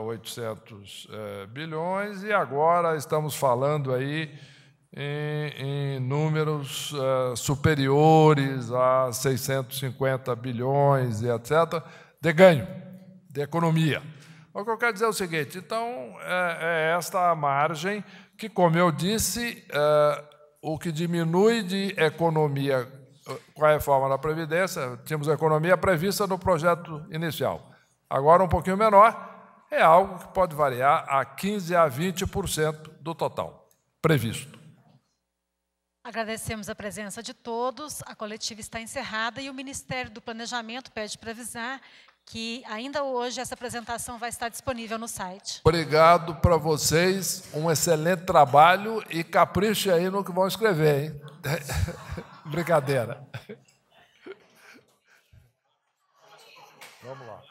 800 uh, ah, eh, bilhões, e agora estamos falando aí em, em números uh, superiores a 650 bilhões e etc., de ganho, de economia. O que eu quero dizer é o seguinte: então, é, é esta a margem que, como eu disse, eh, o que diminui de economia com é a reforma da Previdência, tínhamos a economia prevista no projeto inicial. Agora, um pouquinho menor, é algo que pode variar a 15% a 20% do total previsto. Agradecemos a presença de todos. A coletiva está encerrada e o Ministério do Planejamento pede para avisar que ainda hoje essa apresentação vai estar disponível no site. Obrigado para vocês, um excelente trabalho e capricha aí no que vão escrever, hein? Brincadeira. Vamos lá.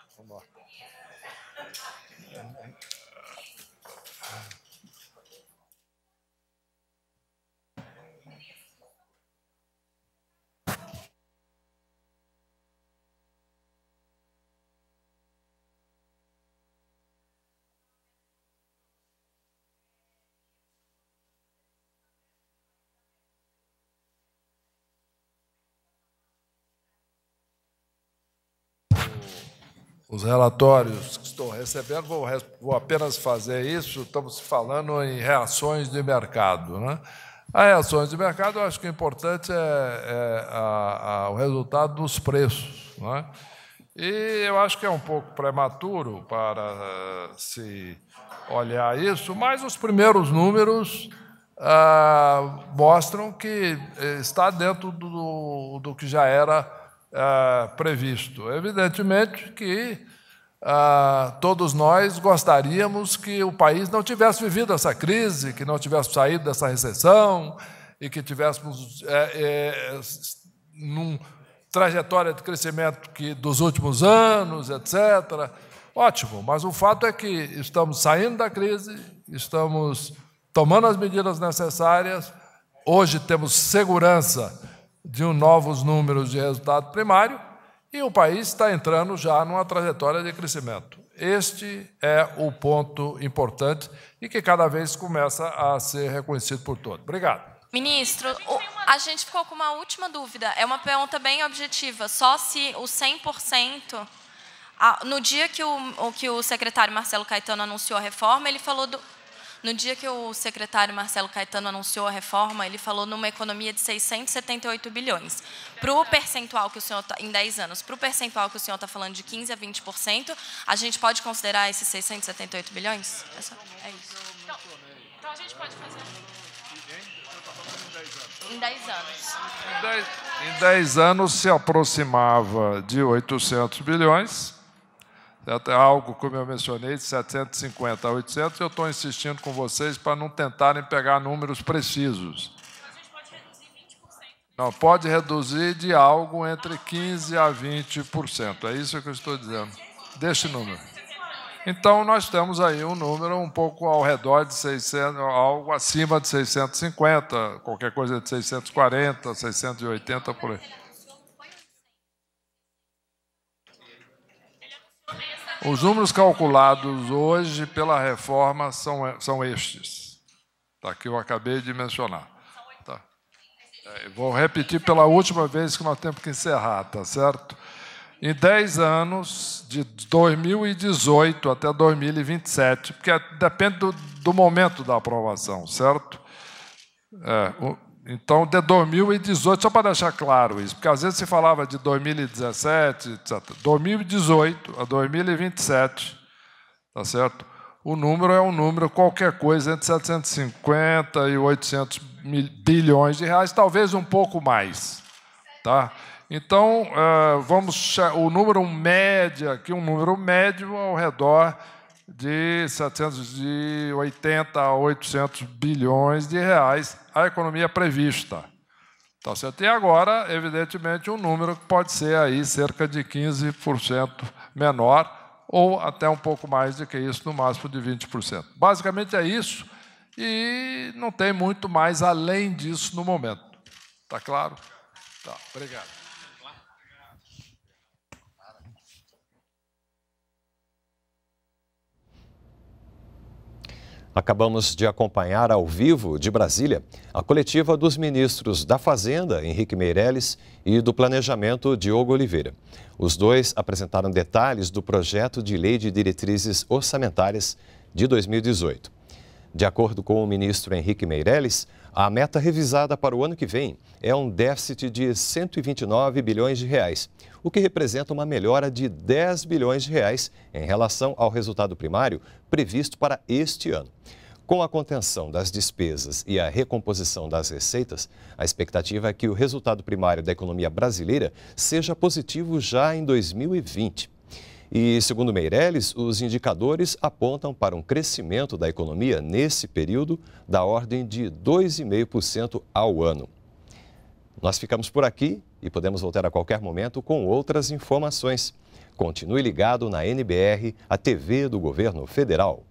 os relatórios que estou recebendo, vou, vou, apenas fazer isso, estamos falando em reações de mercado. Né? As reações de mercado, eu acho que o importante é, é a, a, o resultado dos preços. Né? E eu acho que é um pouco prematuro para eh, se olhar isso, mas os primeiros números ah, mostram que eh, está dentro do, do que já era ah, previsto. Evidentemente que ah, todos nós gostaríamos que o país não tivesse vivido essa crise, que não tivesse saído dessa recessão e que tivéssemos é, é, numa trajetória de crescimento que dos últimos anos, etc. Ótimo, mas o fato é que estamos saindo da crise, estamos tomando as medidas necessárias, hoje temos segurança de um novos números de resultado primário e o país está entrando já numa trajetória de crescimento. Este é o ponto importante e que cada vez começa a ser reconhecido por todos. Obrigado. Ministro, a gente ficou com uma última dúvida. É uma pergunta bem objetiva. Só se o 100%, no dia que o, que o secretário Marcelo Caetano anunciou a reforma, ele falou do no dia que o secretário Marcelo Caetano anunciou a reforma, ele falou numa economia de 678 bilhões. Para o percentual que o senhor tá, em 10 anos, para o percentual que o senhor está falando de 15 a 20%, a gente pode considerar esses 678 bilhões? É, só, é isso. Então, então a gente pode fazer. Em 10 anos. Em 10 anos se aproximava de 800 bilhões é algo, como eu mencionei, de 750 a 800. Eu estou insistindo com vocês para não tentarem pegar números precisos. Não, pode reduzir de algo entre 15% a 20%. É isso que eu estou dizendo. Deste número. Então, nós temos aí um número um pouco ao redor de 600, algo acima de 650, qualquer coisa de 640, 680, por aí. Os números calculados hoje pela reforma são, são estes, tá, que eu acabei de mencionar. Tá. É, vou repetir pela última vez que nós temos que encerrar, tá certo? Em 10 anos, de 2018 até 2027, porque depende do, do momento da aprovação, certo? É, então, de 2018, só para deixar claro isso, porque às vezes se falava de 2017, etc. 2018 a 2027, tá certo? O número é um número qualquer coisa entre 750 e 800 bilhões de reais, talvez um pouco mais, tá? Então, eh, vamos o número médio aqui, um número médio ao redor de 780 a 800 bilhões de reais a economia prevista. Tá certo? E agora, evidentemente, um número que pode ser aí cerca de 15% menor ou até um pouco mais do que isso, no máximo de 20%. Basicamente é isso e não tem muito mais além disso no momento. está claro? Tá, obrigado. Acabamos de acompanhar ao vivo, de Brasília, a coletiva dos ministros da Fazenda, Henrique Meirelles, e do Planejamento, Diogo Oliveira. Os dois apresentaram detalhes do projeto de lei de diretrizes orçamentárias de 2018. De acordo com o ministro Henrique Meirelles, a meta revisada para o ano que vem é um déficit de 129 bilhões de reais, o que representa uma melhora de 10 bilhões de reais em relação ao resultado primário previsto para este ano. Com a contenção das despesas e a recomposição das receitas, a expectativa é que o resultado primário da economia brasileira seja positivo já em 2020. E, segundo Meirelles, os indicadores apontam para um crescimento da economia nesse período da ordem de 2,5% ao ano. Nós ficamos por aqui e podemos voltar a qualquer momento com outras informações. Continue ligado na NBR, a TV do Governo Federal.